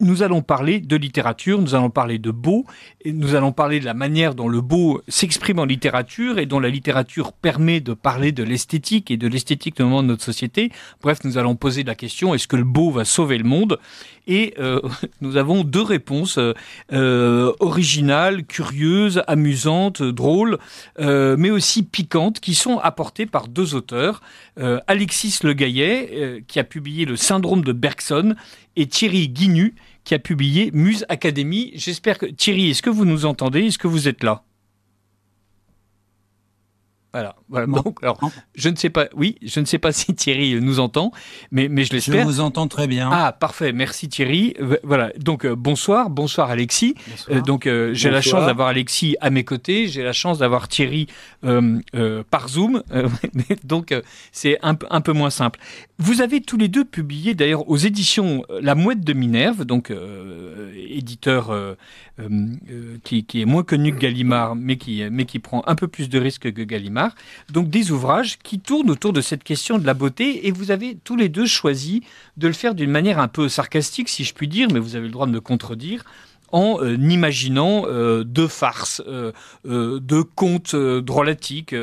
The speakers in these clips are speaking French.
nous allons parler de littérature, nous allons parler de beau, et nous allons parler de la manière dont le beau s'exprime en littérature et dont la littérature permet de parler de l'esthétique et de l'esthétique de notre société. Bref, nous allons poser la question est-ce que le beau va sauver le monde Et euh, nous avons deux réponses euh, euh, originales, curieuses, amusantes, drôles, mais aussi piquantes, qui sont apportées par deux auteurs Alexis Le Gaillet, qui a publié Le syndrome de Bergson, et Thierry Guinu qui a publié Muse Academy. J'espère que. Thierry, est-ce que vous nous entendez Est-ce que vous êtes là voilà. je ne sais pas. Oui, je ne sais pas si Thierry nous entend, mais, mais je l'espère. Je vous entends très bien. Ah, parfait. Merci Thierry. Voilà. Donc euh, bonsoir, bonsoir Alexis. Euh, donc euh, j'ai la chance d'avoir Alexis à mes côtés. J'ai la chance d'avoir Thierry par Zoom. donc c'est un, un, peu moins simple. Vous avez tous les deux publié d'ailleurs aux éditions euh, La Mouette de Minerve, donc euh, éditeur euh, qui, est moins connu que Gallimard, mais qui, mais qui prend un peu plus de risques que Gallimard, donc des ouvrages qui tournent autour de cette question de la beauté, et vous avez tous les deux choisi de le faire d'une manière un peu sarcastique, si je puis dire, mais vous avez le droit de me contredire, en euh, imaginant euh, deux farces, euh, deux contes drôlatiques.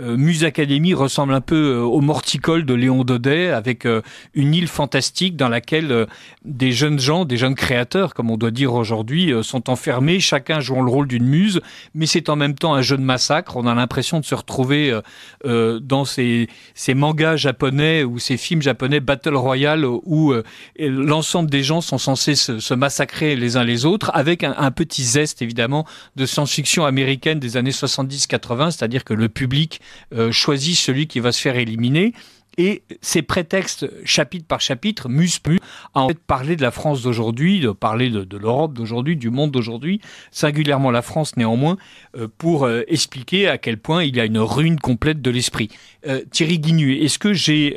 Muse Academy ressemble un peu au Morticole de Léon Daudet, avec une île fantastique dans laquelle des jeunes gens, des jeunes créateurs, comme on doit dire aujourd'hui, sont enfermés, chacun jouant le rôle d'une muse, mais c'est en même temps un jeu de massacre. On a l'impression de se retrouver dans ces, mangas japonais ou ces films japonais Battle Royale où l'ensemble des gens sont censés se massacrer les uns les autres avec un, petit zeste évidemment de science-fiction américaine des années 70-80, c'est-à-dire que le public euh, choisit celui qui va se faire éliminer. Et ces prétextes, chapitre par chapitre, muspu, à en fait parler de la France d'aujourd'hui, de parler de, l'Europe d'aujourd'hui, du monde d'aujourd'hui, singulièrement la France néanmoins, euh, pour euh, expliquer à quel point il y a une ruine complète de l'esprit. Thierry Guinu, est-ce que j'ai,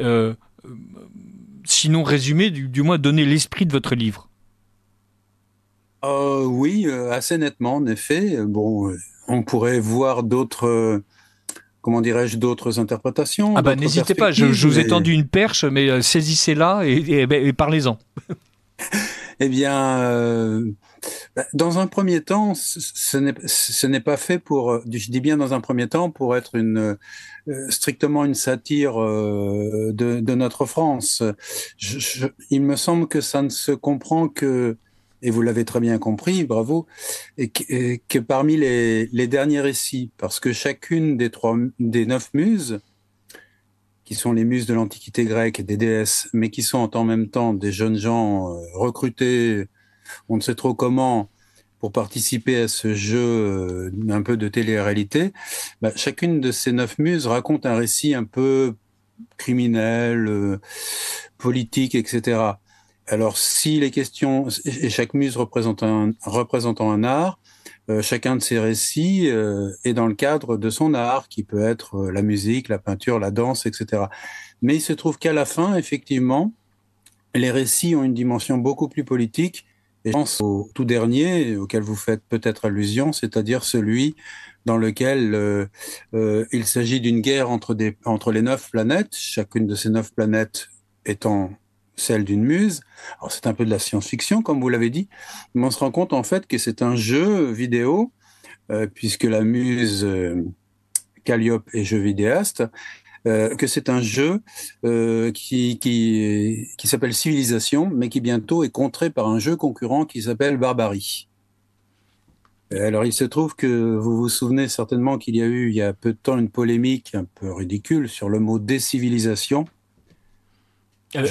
sinon résumé, du moins donné l'esprit de votre livre euh, oui, euh, assez nettement, en effet. Bon, euh, on pourrait voir d'autres comment dirais-je, d'autres interprétations. Ah bah, n'hésitez pas, je, vous ai tendu une perche, mais saisissez-la et, eh ben, parlez-en. eh bien, dans un premier temps, ce n'est pas fait pour, je dis bien dans un premier temps, pour être une, strictement une satire de, notre France. il me semble que ça ne se comprend que et vous l'avez très bien compris, bravo, et que, parmi les, derniers récits, parce que chacune des, trois, des neuf muses, qui sont les muses de l'Antiquité grecque et des déesses, mais qui sont en même temps des jeunes gens euh, recrutés, on ne sait trop comment, pour participer à ce jeu euh, un peu de télé-réalité, bah, chacune de ces neuf muses raconte un récit un peu criminel, euh, politique, etc. Alors, si les questions, et chaque muse représente un, représentant un art, euh, chacun de ces récits euh, est dans le cadre de son art, qui peut être euh, la musique, la peinture, la danse, etc. Mais il se trouve qu'à la fin, effectivement, les récits ont une dimension beaucoup plus politique. Et je pense au tout dernier, auquel vous faites peut-être allusion, c'est-à-dire celui dans lequel il s'agit d'une guerre entre, des, entre les neuf planètes, chacune de ces neuf planètes étant celle d'une muse. Alors c'est un peu de la science-fiction, comme vous l'avez dit, mais on se rend compte en fait que c'est un jeu vidéo, euh, puisque la muse euh, Calliope est jeu vidéaste, euh, que c'est un jeu qui, qui s'appelle Civilisation, mais qui bientôt est contré par un jeu concurrent qui s'appelle Barbarie. Alors, il se trouve que vous vous souvenez certainement qu'il y a eu, il y a peu de temps, une polémique un peu ridicule sur le mot décivilisation, euh,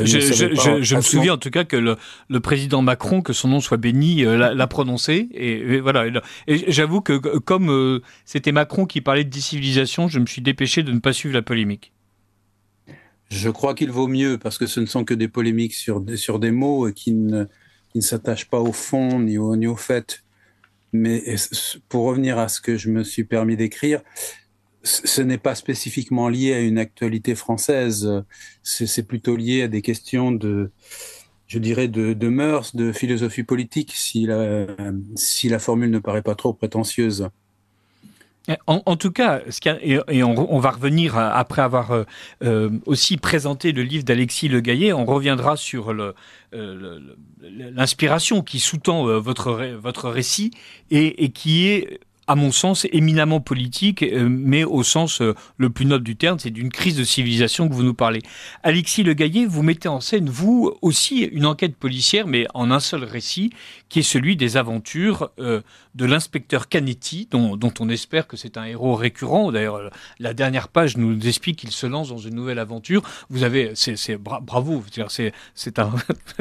hein. Je, me souviens en tout cas que le, président Macron, que son nom soit béni, euh, l'a prononcé. Et, voilà. Et j'avoue que comme euh, c'était Macron qui parlait de décivilisation, je me suis dépêché de ne pas suivre la polémique. Je crois qu'il vaut mieux parce que ce ne sont que des polémiques sur des, sur des mots qui ne, qui ne s'attachent pas au fond ni au, ni au fait. Mais pour revenir à ce que je me suis permis d'écrire, ce n'est pas spécifiquement lié à une actualité française. C'est plutôt lié à des questions de, je dirais, de, mœurs, de philosophie politique, si la, formule ne paraît pas trop prétentieuse. Eh, en, tout cas, ce et, on, va revenir après avoir euh, euh, aussi présenté le livre d'Alexis Le Gaillet, on reviendra sur euh, l'inspiration qui sous-tend votre, votre récit et, et, qui est à mon sens, éminemment politique, euh, mais au sens euh, le plus noble du terme, c'est d'une crise de civilisation que vous nous parlez. Alexis Le Gaillet, vous mettez en scène, vous aussi, une enquête policière, mais en un seul récit, qui est celui des aventures euh, de l'inspecteur Canetti, dont, on espère que c'est un héros récurrent. D'ailleurs, la dernière page nous explique qu'il se lance dans une nouvelle aventure. Vous avez, c'est bravo, c'est un,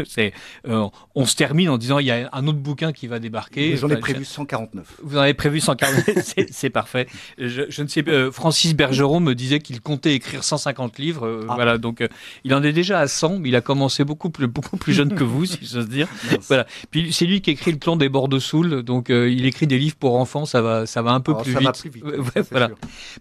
euh, on se termine en disant il y a un autre bouquin qui va débarquer. J'en ai prévu 149. Vous en avez prévu 149, c'est parfait. Je, ne sais, pas... Euh, Francis Bergeron me disait qu'il comptait écrire 150 livres. Ah. Voilà, donc il en est déjà à 100, mais il a commencé beaucoup plus, beaucoup plus jeune que vous, si j'ose dire. Voilà. Puis c'est lui écrit le plan des bords de Soule, donc euh, il écrit des livres pour enfants, ça va, ça va un peu plus, vite. voilà.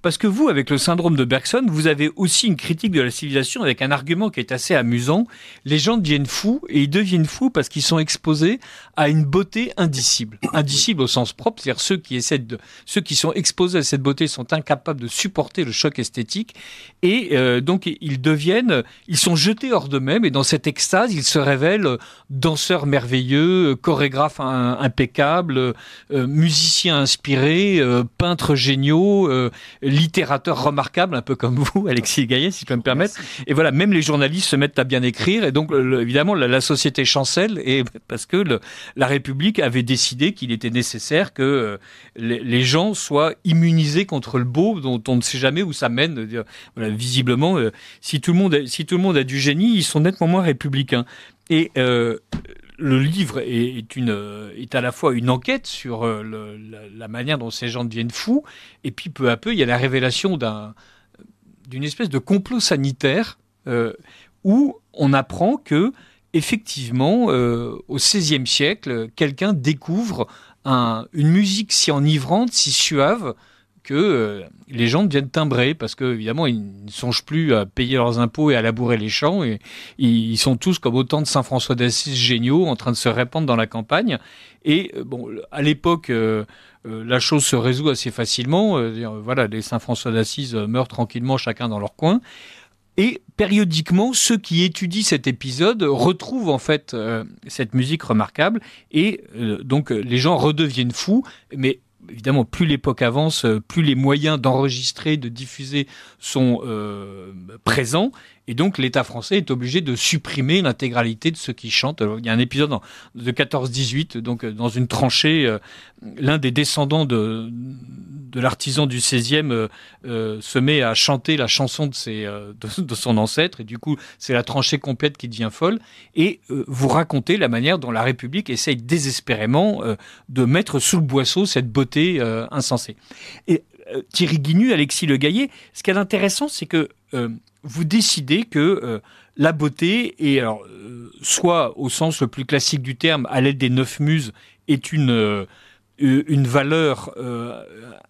Parce que vous, avec le syndrome de Bergson, vous avez aussi une critique de la civilisation avec un argument qui est assez amusant. Les gens deviennent fous et ils deviennent fous parce qu'ils sont exposés à une beauté indicible, indicible au sens propre, c'est-à-dire ceux qui essaient de, ceux qui sont exposés à cette beauté sont incapables de supporter le choc esthétique et euh, donc ils deviennent, ils sont jetés hors d'eux-mêmes et dans cette extase, ils se révèlent danseurs merveilleux, chorégraphes impeccable, euh, euh, musicien inspiré, euh, peintre géniaux, littérateur remarquable, un peu comme vous, Alexis Gaillet, si je peux me permettre. Et voilà, même les journalistes se mettent à bien écrire. Et donc, évidemment, la, société chancelle et parce que la République avait décidé qu'il était nécessaire que les, gens soient immunisés contre le beau, dont on ne sait jamais où ça mène. Voilà, visiblement, si tout le monde, a, si tout le monde a du génie, ils sont nettement moins républicains. Et le livre est, à la fois une enquête sur euh, la, manière dont ces gens deviennent fous, et puis peu à peu, il y a la révélation d'une espèce de complot sanitaire euh, où on apprend que, effectivement, euh, au XVIe siècle, quelqu'un découvre une musique si enivrante, si suave, que euh, les gens deviennent timbrés parce que évidemment ils ne songent plus à payer leurs impôts et à labourer les champs et ils sont tous comme autant de Saint François d'Assise géniaux en train de se répandre dans la campagne et euh, bon à l'époque euh, la chose se résout assez facilement voilà les Saint François d'Assise meurent tranquillement chacun dans leur coin et périodiquement, ceux qui étudient cet épisode retrouvent en fait cette musique remarquable et donc les gens redeviennent fous, mais évidemment, plus l'époque avance, euh, plus les moyens d'enregistrer, de diffuser sont euh, présents. Et donc l'État français est obligé de supprimer l'intégralité de ceux qui chantent. Il y a un épisode de 14-18, donc euh, dans une tranchée, euh, l'un des descendants de, de l'artisan du 16e euh, se met à chanter la chanson de, ses, de, son ancêtre. Et du coup, c'est la tranchée complète qui devient folle. Et vous racontez la manière dont la République essaye désespérément de mettre sous le boisseau cette beauté insensée. Et Thierry Guinu, Alexis Le Gaillet, ce qui est intéressant, c'est que vous décidez que euh, la beauté, et euh, soit au sens le plus classique du terme, à l'aide des neuf muses, est une, euh, une valeur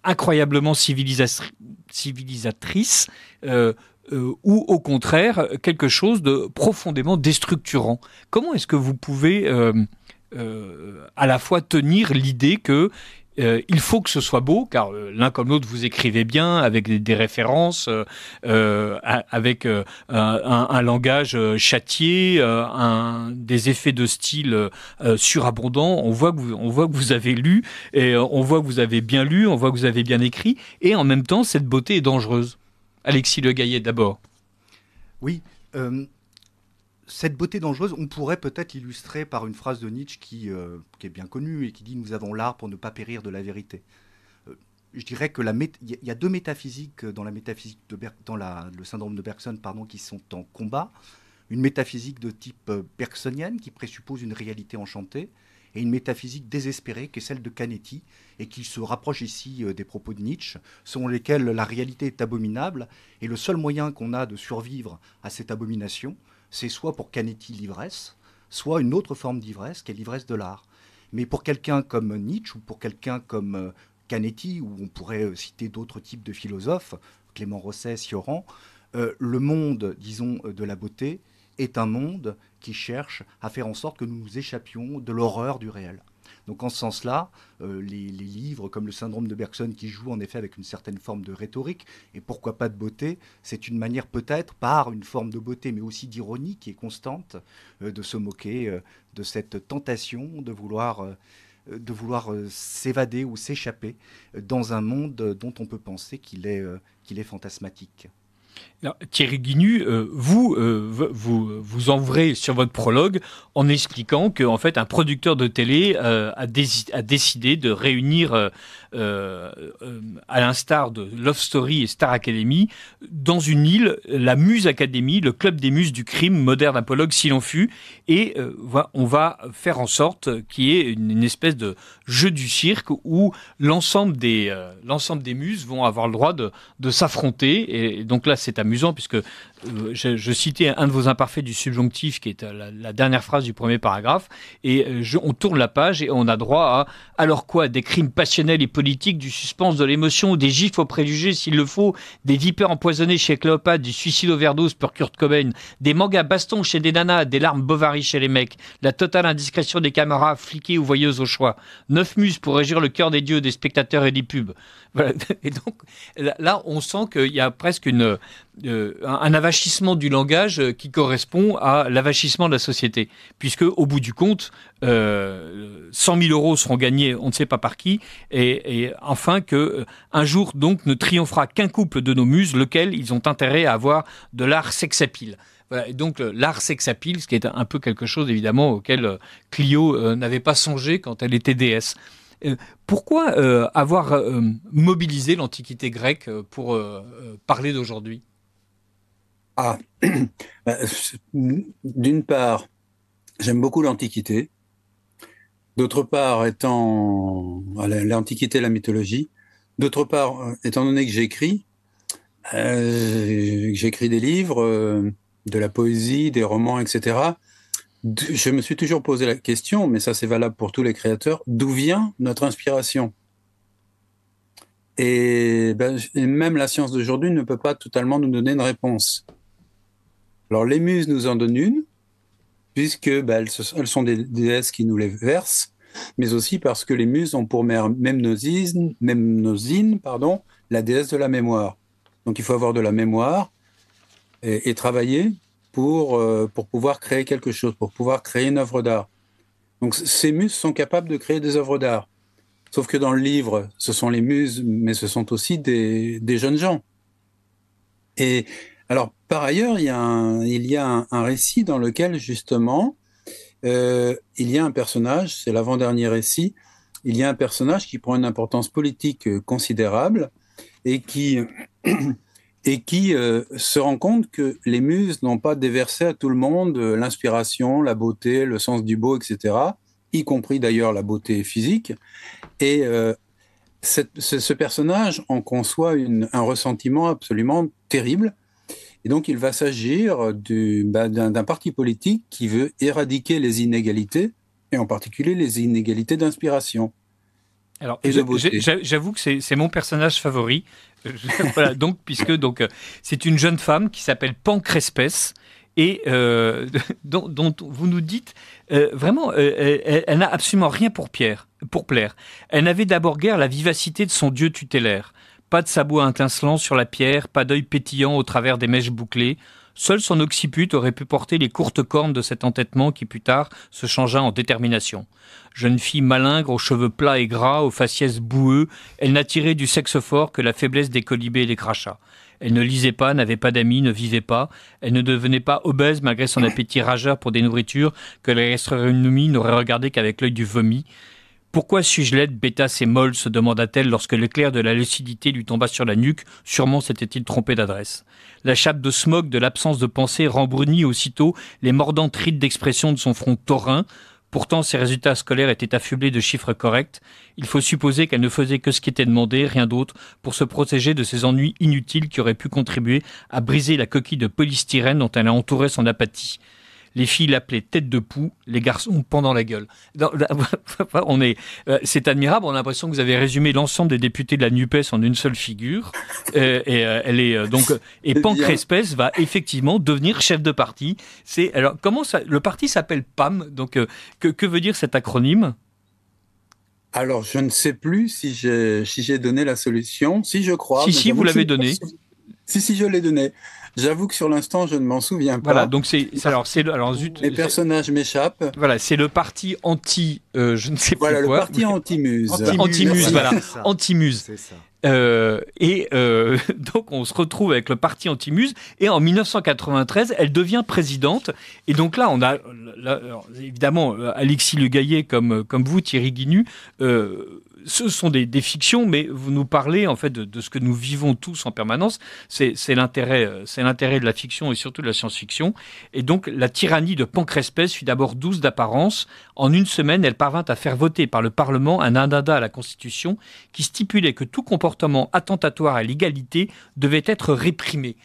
incroyablement civilisatrice, ou au contraire quelque chose de profondément déstructurant. Comment est-ce que vous pouvez à la fois tenir l'idée que euh, il faut que ce soit beau, car euh, l'un comme l'autre, vous écrivez bien, avec des, références, euh, avec un, langage châtié, des effets de style surabondants. On voit, que vous, avez lu, et on voit que vous avez bien lu, on voit que vous avez bien écrit, et en même temps, cette beauté est dangereuse. Alexis Le Gaillet, d'abord. Oui cette beauté dangereuse, on pourrait peut-être illustrer par une phrase de Nietzsche euh, qui, est bien connue et qui dit Nous avons l'art pour ne pas périr de la vérité. Euh, je dirais que il y a deux métaphysiques dans la métaphysique de dans le syndrome de Bergson pardon qui sont en combat. Une métaphysique de type euh, bergsonienne qui présuppose une réalité enchantée et une métaphysique désespérée qui est celle de Canetti et qui se rapproche ici des propos de Nietzsche, selon lesquels la réalité est abominable et le seul moyen qu'on a de survivre à cette abomination, c'est soit pour Canetti l'ivresse, soit une autre forme d'ivresse qui est l'ivresse de l'art. Mais pour quelqu'un comme Nietzsche ou pour quelqu'un comme euh, Canetti, ou on pourrait euh, citer d'autres types de philosophes, Clément Rosset, Sioran, euh, le monde, disons, de la beauté est un monde qui cherche à faire en sorte que nous nous échappions de l'horreur du réel. Donc en ce sens-là, euh, les, livres comme le syndrome de Bergson qui joue en effet avec une certaine forme de rhétorique, et pourquoi pas de beauté, c'est une manière peut-être, par une forme de beauté, mais aussi d'ironie qui est constante, euh, de se moquer euh, de cette tentation de vouloir... de vouloir s'évader ou s'échapper dans un monde dont on peut penser qu'il est, qu'il est fantasmatique. Thierry Guinu, euh, euh, vous, vous vous ouvrez sur votre prologue en expliquant qu'en fait un producteur de télé euh, a, a, décidé de réunir, à l'instar de Love Story et Star Academy, dans une île, la Muse Academy, le club des muses du crime moderne apologue s'il en fut, et on va faire en sorte qu'il y ait une, espèce de jeu du cirque où l'ensemble des l'ensemble des muses vont avoir le droit de, de s'affronter, et donc là c'est amusant puisque euh, je, citais un de vos imparfaits du subjonctif, qui est euh, la, dernière phrase du premier paragraphe, et euh, on tourne la page et on a droit à alors quoi Des crimes passionnels et politiques, du suspense, de l'émotion, des gifs aux préjugés s'il le faut, des vipères empoisonnés chez Cléopâtre, du suicide overdose pour Kurt Cobain, des mangas baston chez des nanas, des larmes Bovary chez les mecs, la totale indiscrétion des caméras, fliquées ou voyeuses au choix, neuf muses pour régir le cœur des dieux, des spectateurs et des pubs. Voilà. Et donc là, on sent qu'il y a presque une euh, un, avachissement du langage euh, qui correspond à l'avachissement de la société, puisque au bout du compte, 100 euh, 000 euros seront gagnés, on ne sait pas par qui, et, enfin que un jour donc ne triomphera qu'un couple de nos muses, lequel ils ont intérêt à avoir de l'art sexapile. donc l'art sexapile, ce qui est un peu quelque chose évidemment auquel Clio n'avait pas songé quand elle était déesse pourquoi avoir mobilisé l'Antiquité grecque pour parler d'aujourd'hui ah, bah, d'une part, j'aime beaucoup l'Antiquité. D'autre part, étant euh, l'Antiquité, la mythologie. D'autre part, euh, étant donné que j'écris, euh, j'écris des livres, de la poésie, des romans, etc. Je me suis toujours posé la question, mais ça c'est valable pour tous les créateurs, d'où vient notre inspiration ben, et, même la science d'aujourd'hui ne peut pas totalement nous donner une réponse. Alors les muses nous en donnent une, puisque bah, elles, sont des déesses qui nous les versent, mais aussi parce que les muses ont pour mère Memnosine, pardon, la déesse de la mémoire. Donc il faut avoir de la mémoire et, travailler pour, euh, pour pouvoir créer quelque chose, pour pouvoir créer une œuvre d'art. Donc ces muses sont capables de créer des œuvres d'art. Sauf que dans le livre, ce sont les muses, mais ce sont aussi des, des jeunes gens. Et alors, par ailleurs, il y a un, récit dans lequel, justement, euh, il y a un personnage, c'est l'avant-dernier récit, il y a un personnage qui prend une importance politique euh, considérable et qui, et qui euh, se rend compte que les muses n'ont pas déversé à tout le monde l'inspiration, la beauté, le sens du beau, etc., y compris d'ailleurs la beauté physique. Et ce, personnage en conçoit un ressentiment absolument terrible et donc, il va s'agir bah, d'un parti politique qui veut éradiquer les inégalités, et en particulier les inégalités d'inspiration. Alors, j'avoue que c'est mon personnage favori. Euh, donc, puisque donc euh, c'est une jeune femme qui s'appelle Pancrespès et euh, dont, vous nous dites vraiment, elle, n'a absolument rien pour Pierre, pour plaire. Elle n'avait d'abord guère la vivacité de son dieu tutélaire. Pas de sabots intincelants sur la pierre, pas d'œil pétillant au travers des mèches bouclées. Seul son occiput aurait pu porter les courtes cornes de cet entêtement qui plus tard se changea en détermination. Jeune fille malingre, aux cheveux plats et gras, aux faciès boueux, elle n'attirait du sexe fort que la faiblesse des colibés et des crachats. Elle ne lisait pas, n'avait pas d'amis, ne vivait pas. Elle ne devenait pas obèse malgré son appétit rageur pour des nourritures que les gastronomie n'aurait regardé qu'avec l'œil du vomi. Pourquoi suis bêta et molle se demanda-t-elle lorsque l'éclair de la lucidité lui tomba sur la nuque. Sûrement s'était-il trompé d'adresse. La chape de smog de l'absence de pensée rembrunit aussitôt les mordantes rides d'expression de son front taurin. Pourtant, ses résultats scolaires étaient affublés de chiffres corrects. Il faut supposer qu'elle ne faisait que ce qui était demandé, rien d'autre, pour se protéger de ces ennuis inutiles qui auraient pu contribuer à briser la coquille de polystyrène dont elle a entouré son apathie. Les filles l'appelaient tête de poux, les garçons pendant la gueule. on est, euh, c'est admirable. On a l'impression que vous avez résumé l'ensemble des députés de la Nupes en une seule figure. Euh, et euh, elle est donc et Pancrespès va effectivement devenir chef de parti. C'est alors comment ça Le parti s'appelle PAM. Donc que, veut dire cet acronyme alors, je ne sais plus si j'ai si donné la solution, si je crois. Si, si, vous l'avez donné. Si, si, je l'ai donné. J'avoue que sur l'instant, je ne m'en souviens pas. Voilà, donc c'est alors c'est alors zut, les personnages m'échappent. Voilà, c'est le parti anti, euh, je ne sais voilà, quoi. Voilà, le parti anti-muse. Anti-muse, voilà, anti-muse. C'est ça. Euh, et euh, donc on se retrouve avec le parti anti-muse et en 1993 elle devient présidente et donc là on a évidemment Alexis Le Gaillet comme comme vous Thierry Guinu ce sont des, fictions, mais vous nous parlez en fait de, ce que nous vivons tous en permanence. C'est l'intérêt, euh, c'est l'intérêt de la fiction et surtout de la science-fiction. Et donc la tyrannie de Pancrespès fut d'abord douce d'apparence. En une semaine, elle parvint à faire voter par le Parlement un addenda à la Constitution qui stipulait que tout comportement attentatoire à l'égalité devait être réprimé.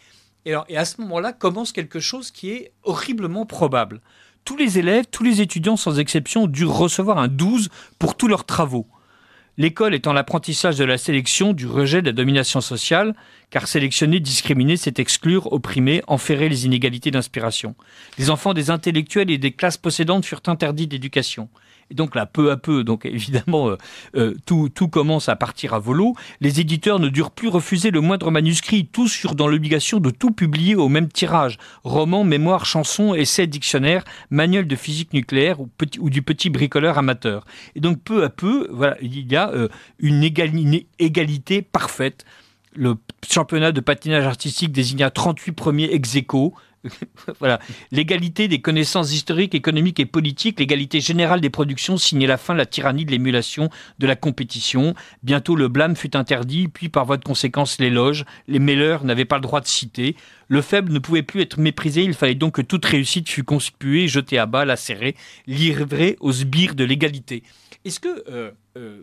Et, et à ce moment-là commence quelque chose qui est horriblement probable. Tous les élèves, tous les étudiants sans exception durent recevoir un 12 pour tous leurs travaux l'école étant l'apprentissage de la sélection, du rejet de la domination sociale, car sélectionner, discriminer, c'est exclure, opprimer, enferrer les inégalités d'inspiration. Les enfants des intellectuels et des classes possédantes furent interdits d'éducation. Et donc là, peu à peu, donc évidemment, euh, euh, tout, tout commence à partir à volo. Les éditeurs ne durent plus refuser le moindre manuscrit, tous sur dans l'obligation de tout publier au même tirage. Romans, mémoires, chansons, essais, dictionnaires, manuels de physique nucléaire ou, du petit bricoleur amateur. Et donc peu à peu, voilà, il y a euh, une, égalité parfaite le championnat de patinage artistique désigna 38 premiers ex -aequo. voilà. L'égalité des connaissances historiques, économiques et politiques, l'égalité générale des productions signait la fin de la tyrannie de l'émulation, de la compétition. Bientôt, le blâme fut interdit, puis par voie de conséquence, l'éloge. Les mêleurs n'avaient pas le droit de citer. Le faible ne pouvait plus être méprisé, il fallait donc que toute réussite fût conspuée, jetée à bas, lacérée, livrée aux sbires de l'égalité. Est-ce que euh, euh,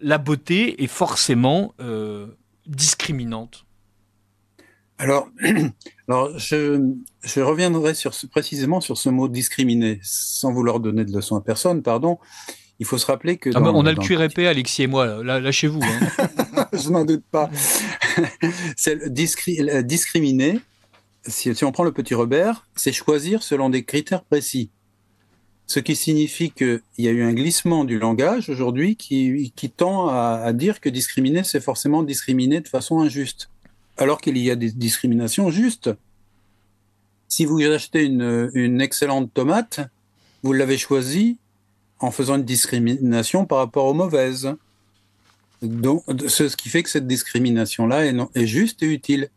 la beauté est forcément euh, discriminante alors, alors je, reviendrai sur précisément sur ce mot discriminer, sans vouloir donner de leçon à personne, pardon. Il faut se rappeler que. Ah bah, on a le cuir épais, Alexis et moi, lâchez-vous. Hein. je n'en doute pas. c'est discriminer, si, on prend le petit Robert, c'est choisir selon des critères précis. Ce qui signifie qu'il y a eu un glissement du langage aujourd'hui qui, tend à dire que discriminer, c'est forcément discriminer de façon injuste alors qu'il y a des discriminations justes. Si vous achetez une, excellente tomate, vous l'avez choisie en faisant une discrimination par rapport aux mauvaises. Donc, ce qui fait que cette discrimination-là est, juste et utile.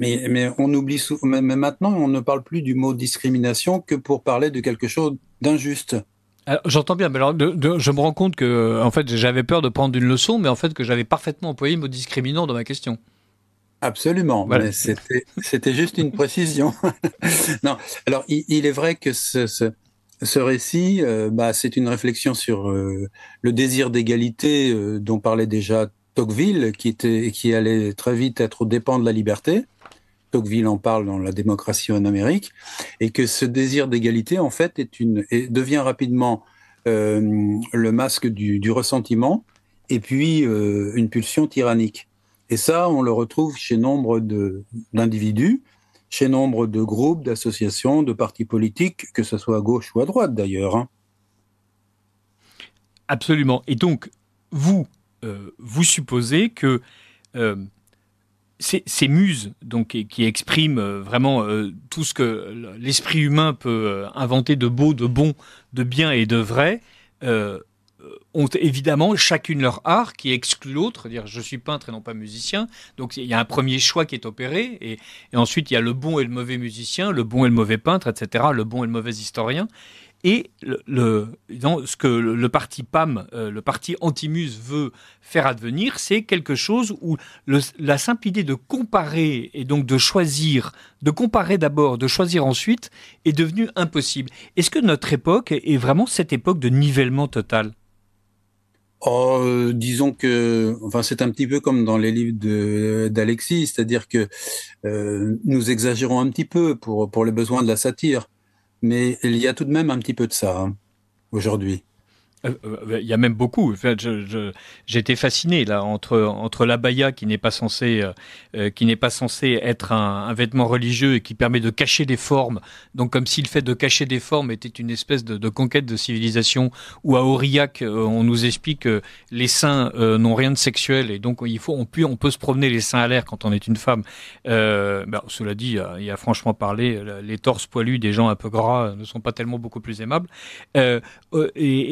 Mais, mais on oublie, maintenant, on ne parle plus du mot discrimination que pour parler de quelque chose d'injuste. J'entends bien, mais alors je me rends compte que en fait j'avais peur de prendre une leçon, mais en fait que j'avais parfaitement employé le mot discriminant dans ma question. Absolument, mais c'était juste une précision. non, alors il, est vrai que ce, récit, euh, bah, c'est une réflexion sur euh, le désir d'égalité euh, dont parlait déjà Tocqueville, qui, était, qui allait très vite être aux dépens de la liberté. Tocqueville en parle dans La démocratie en Amérique, et que ce désir d'égalité, en fait, est une, devient rapidement le masque du, ressentiment et puis une pulsion tyrannique. Et ça, on le retrouve chez nombre d'individus, chez nombre de groupes, d'associations, de partis politiques, que ce soit à gauche ou à droite d'ailleurs. Hein. Absolument. Et donc, vous, euh, vous supposez que euh, ces, muses, donc, qui expriment euh, vraiment tout ce que l'esprit humain peut inventer de beau, de bon, de bien et de vrai, euh, ont évidemment chacune leur art qui exclut l'autre, dire je suis peintre et non pas musicien. Donc il y a un premier choix qui est opéré, et, ensuite il y a le bon et le mauvais musicien, le bon et le mauvais peintre, etc., le bon et le mauvais historien. Et le, ce que le, parti PAM, euh, le parti Antimus, veut faire advenir, c'est quelque chose où la simple idée de comparer et donc de choisir, de comparer d'abord, de choisir ensuite, est devenue impossible. Est-ce que notre époque est vraiment cette époque de nivellement total Oh, euh, disons que, enfin, c'est un petit peu comme dans les livres d'Alexis, c'est-à-dire que euh, nous exagérons un petit peu pour, pour les besoins de la satire, mais il y a tout de même un petit peu de ça hein, aujourd'hui. Euh, euh, il y a même beaucoup. Enfin, J'étais fasciné là entre entre l'abaya qui n'est pas censé euh, qui n'est pas censé être un, vêtement religieux et qui permet de cacher des formes. Donc comme si le fait de cacher des formes était une espèce de, conquête de civilisation. Ou à Aurillac, on nous explique que les saints n'ont rien de sexuel et donc il faut on peut on peut se promener les seins à l'air quand on est une femme. Ben, cela dit, il y a franchement parlé, les torses poilus des gens un peu gras ne sont pas tellement beaucoup plus aimables. Et,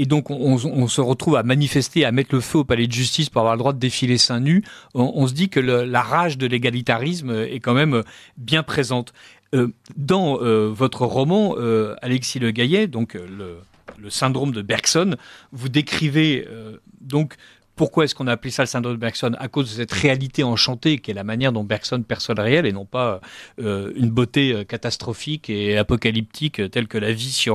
et, donc on on, se retrouve à manifester, à mettre le feu au palais de justice pour avoir le droit de défiler seins nus, on, se dit que la rage de l'égalitarisme est quand même euh, bien présente. Euh, dans euh, votre roman, Alexis Le Gaillet, donc le, le, syndrome de Bergson, vous décrivez donc pourquoi est-ce qu'on a appelé ça le syndrome de Bergson À cause de cette réalité enchantée qui est la manière dont Bergson perçoit le réel et non pas euh, une beauté euh, catastrophique et apocalyptique euh, telle que la vie sur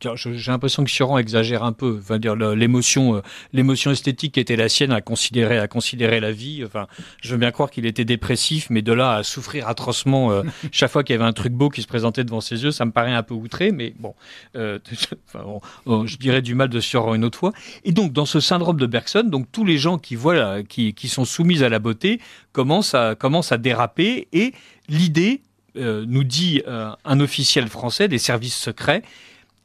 J'ai l'impression que Sioran exagère un peu. Enfin, dire l'émotion, l'émotion esthétique qui était la sienne à considérer, à considérer la vie. Enfin, je veux bien croire qu'il était dépressif, mais de là à souffrir atrocement chaque fois qu'il y avait un truc beau qui se présentait devant ses yeux, ça me paraît un peu outré. Mais bon, je dirais du mal de Sioran une autre fois. Et donc dans ce syndrome de Bergson, donc tous les gens qui, voient, qui, sont soumis à la beauté commencent à, déraper. Et l'idée, euh, nous dit euh, un officiel français des services secrets,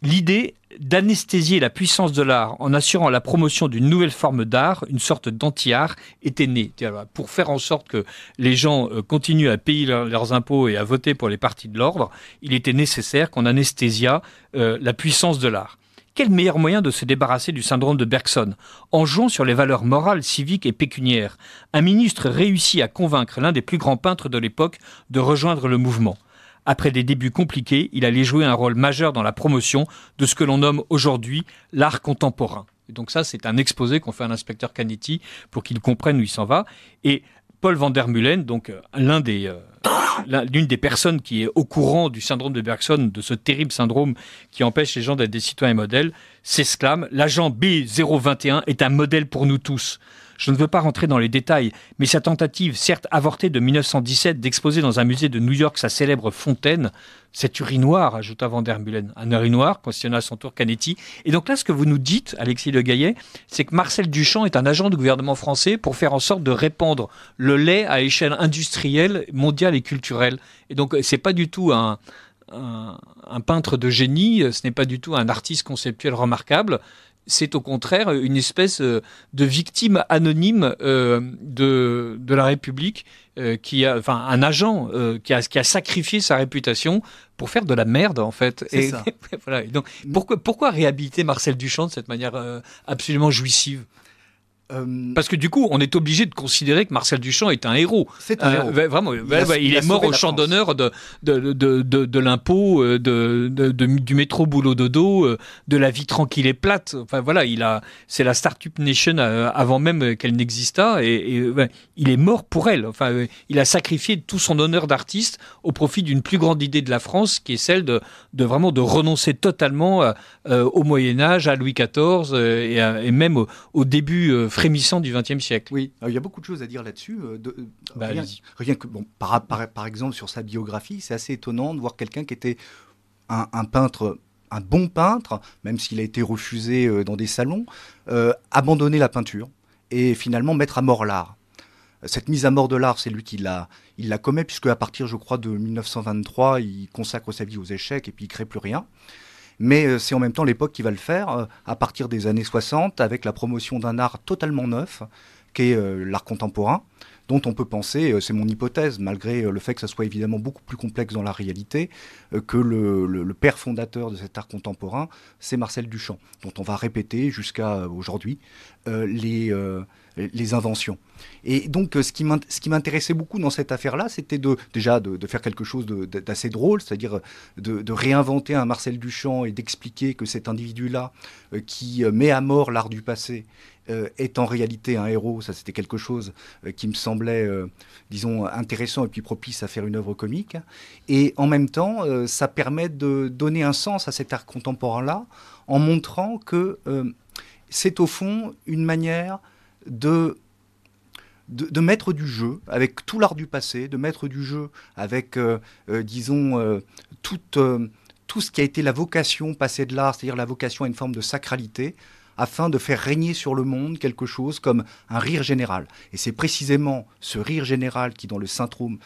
l'idée d'anesthésier la puissance de l'art en assurant la promotion d'une nouvelle forme d'art, une sorte d'anti-art, était née. Pour faire en sorte que les gens euh, continuent à payer leurs impôts et à voter pour les partis de l'ordre, il était nécessaire qu'on anesthésia la puissance de l'art. Quel meilleur moyen de se débarrasser du syndrome de Bergson En jouant sur les valeurs morales, civiques et pécuniaires, un ministre réussit à convaincre l'un des plus grands peintres de l'époque de rejoindre le mouvement. Après des débuts compliqués, il allait jouer un rôle majeur dans la promotion de ce que l'on nomme aujourd'hui l'art contemporain. Et donc ça, c'est un exposé qu'on fait à l'inspecteur Canetti pour qu'il comprenne où il s'en va. Et Paul van der Mullen, donc euh, l'un des, euh, l'une des personnes qui est au courant du syndrome de Bergson, de ce terrible syndrome qui empêche les gens d'être des citoyens modèles, s'exclame L'agent B021 est un modèle pour nous tous. Je ne veux pas rentrer dans les détails, mais sa tentative, certes avortée de 1917, d'exposer dans un musée de New York sa célèbre fontaine, cette urinoir, ajouta Van der Un urinoir, questionna à son tour Canetti. Et donc là, ce que vous nous dites, Alexis Le Gaillet, c'est que Marcel Duchamp est un agent du gouvernement français pour faire en sorte de répandre le lait à échelle industrielle, mondiale et culturelle. Et donc, euh, c'est pas du tout un, peintre de génie, euh, ce n'est pas du tout un artiste conceptuel remarquable, c'est au contraire une espèce euh, de victime anonyme euh, de, de, la République, euh, qui a, enfin un agent qui, a, sacrifié sa réputation pour faire de la merde en fait. donc pourquoi réhabiliter Marcel Duchamp de cette manière absolument jouissive euh, Parce que du coup, on est obligé de considérer que Marcel Duchamp est un héros. C'est un euh, héros. vraiment, il, est mort au champ d'honneur de, de, de, de, l'impôt, euh, de, du métro boulot dodo, de la vie tranquille et plate. Enfin voilà, il a, c'est la Startup Nation avant même qu'elle n'existât, hein, et, il est mort pour elle. Enfin, il a sacrifié tout son honneur d'artiste au profit d'une plus grande idée de la France, qui est celle de, vraiment de renoncer totalement au Moyen Âge, à Louis XIV et, même au, début frémissant du XXe siècle. Oui, euh, il y a beaucoup de choses à dire là-dessus. Euh, euh, bah, rien, que, bon, par, par, par, exemple, sur sa biographie, c'est assez étonnant de voir quelqu'un qui était un, peintre un bon peintre, même s'il a été refusé dans des salons, abandonner la peinture et finalement mettre à mort l'art. Cette mise à mort de l'art, c'est lui qui l'a, il la commet, puisque à partir, je crois, de 1923, il consacre sa vie aux échecs et puis il crée plus rien mais euh, c'est en même temps l'époque qui va le faire, euh, à partir des années 60, avec la promotion d'un art totalement neuf, qui est euh, l'art contemporain, dont on peut penser, c'est mon hypothèse, malgré le fait que ça soit évidemment beaucoup plus complexe dans la réalité, que le, le père fondateur de cet art contemporain, c'est Marcel Duchamp, dont on va répéter jusqu'à aujourd'hui les, les inventions. Et donc, euh, ce qui m'intéressait beaucoup dans cette affaire-là, c'était déjà de, faire quelque chose d'assez drôle, c'est-à-dire euh, de, de, réinventer un Marcel Duchamp et d'expliquer que cet individu-là, euh, qui met à mort l'art du passé, est en réalité un héros. Ça, c'était quelque chose qui me semblait, disons, intéressant et puis propice à faire une œuvre comique. Et en même temps, ça permet de donner un sens à cet art contemporain-là en montrant que c'est au fond une manière de, mettre du jeu avec tout l'art du passé, de mettre du jeu avec, euh, euh, disons, euh, tout ce qui a été la vocation passée de l'art, c'est-à-dire la vocation à une forme de sacralité, afin de faire régner sur le monde quelque chose comme un rire général. Et c'est précisément ce rire général qui, dans le syndrome,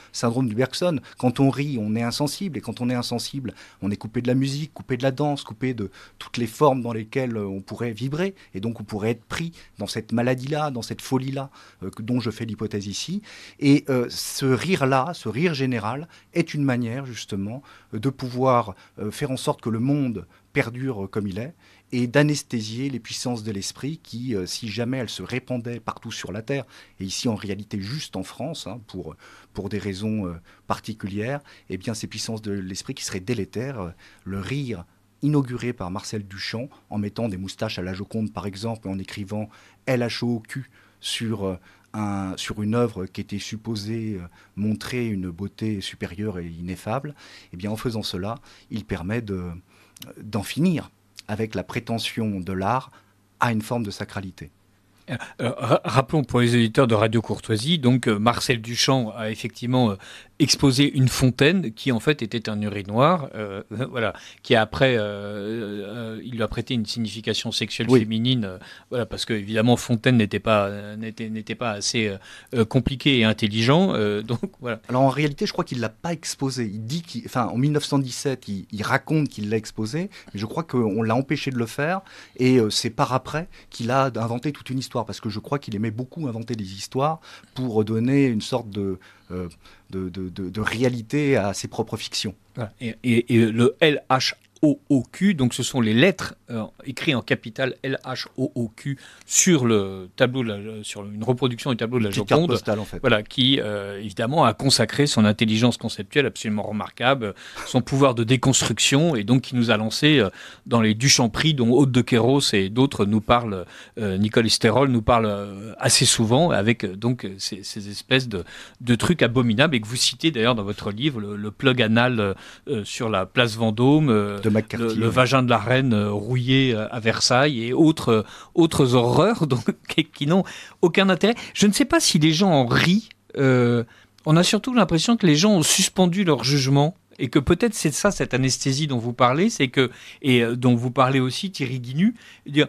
du Bergson, quand on rit, on est insensible, et quand on est insensible, on est coupé de la musique, coupé de la danse, coupé de toutes les formes dans lesquelles euh, on pourrait vibrer, et donc on pourrait être pris dans cette maladie-là, dans cette folie-là, euh, dont je fais l'hypothèse ici. Et euh, ce rire-là, ce rire général, est une manière justement de pouvoir faire en sorte que le monde perdure comme il est et d'anesthésier les puissances de l'esprit qui, euh, si jamais elles se répandaient partout sur la Terre, et ici en réalité juste en France, hein, pour, des raisons euh, particulières, eh bien ces puissances de l'esprit qui seraient délétères, euh, le rire inauguré par Marcel Duchamp en mettant des moustaches à la Joconde par exemple, en écrivant LHOQ sur un, sur une œuvre qui était supposée montrer une beauté supérieure et ineffable, eh bien en faisant cela, il permet d'en finir avec la prétention de l'art à une forme de sacralité. Euh, euh, rappelons pour les auditeurs de Radio Courtoisie, donc euh, Marcel Duchamp a effectivement exposé une fontaine qui en fait était un urinoir, euh, voilà, qui après euh, euh, il lui a prêté une signification sexuelle féminine, voilà, parce que évidemment Fontaine n'était pas n'était pas assez compliqué et intelligent, donc voilà. Alors en réalité, je crois qu'il l'a pas exposé. Il dit qu'en en 1917, il, il raconte qu'il l'a exposé, mais je crois qu'on l'a empêché de le faire et c'est par après qu'il a inventé toute une histoire, parce que je crois qu'il aimait beaucoup inventer des histoires pour donner une sorte de euh, de, réalité à ses propres fictions. Et, le LHA o o q Donc ce sont les lettres euh, écrites en capital L-H-O-O-Q sur le tableau, sur une reproduction du tableau de la Joconde. fait. Voilà, qui euh, évidemment a consacré son intelligence conceptuelle absolument remarquable, son pouvoir de déconstruction, et donc qui nous a lancé euh, dans les Duchampri dont Haute de Kéros et d'autres nous parlent, Nicole Estérol nous parle assez souvent, avec donc ces, espèces de, de, trucs abominables, et que vous citez d'ailleurs dans votre livre, le, le plug anal sur la place Vendôme le, vagin de la reine euh, rouillé euh, à Versailles et autres, euh, autres horreurs donc, qui n'ont aucun intérêt. Je ne sais pas si les gens en rient. on a surtout l'impression que les gens ont suspendu leur jugement et que peut-être c'est ça cette anesthésie dont vous parlez, c'est que et dont vous parlez aussi Thierry Guinu, dire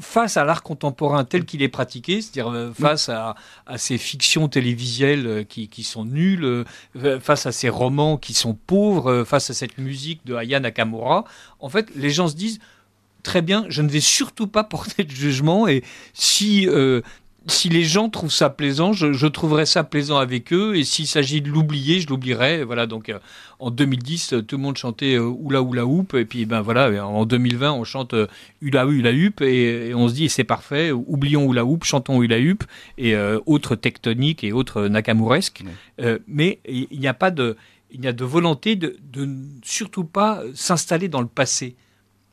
face à l'art contemporain tel qu'il est pratiqué, c'est-à-dire euh, face à, ces fictions télévisuelles euh, qui, sont nulles, euh, face à ces romans qui sont pauvres, face à cette musique de Aya Nakamura, en fait, les gens se disent très bien, je ne vais surtout pas porter de jugement et si si les gens trouvent ça plaisant, je, trouverai ça plaisant avec eux. Et s'il s'agit de l'oublier, je l'oublierai. Voilà, donc euh, en 2010, euh, tout le monde chantait euh, Oula Oula Hoop. Et puis, ben voilà, en 2020, on chante Oula Ula Ula Houpe. Et, on se dit, c'est parfait, oublions Oula Hoop, chantons Oula Houpe. Et autres tectoniques et autres nakamuresques. mais il n'y a pas de, volonté de, de surtout pas s'installer dans le passé.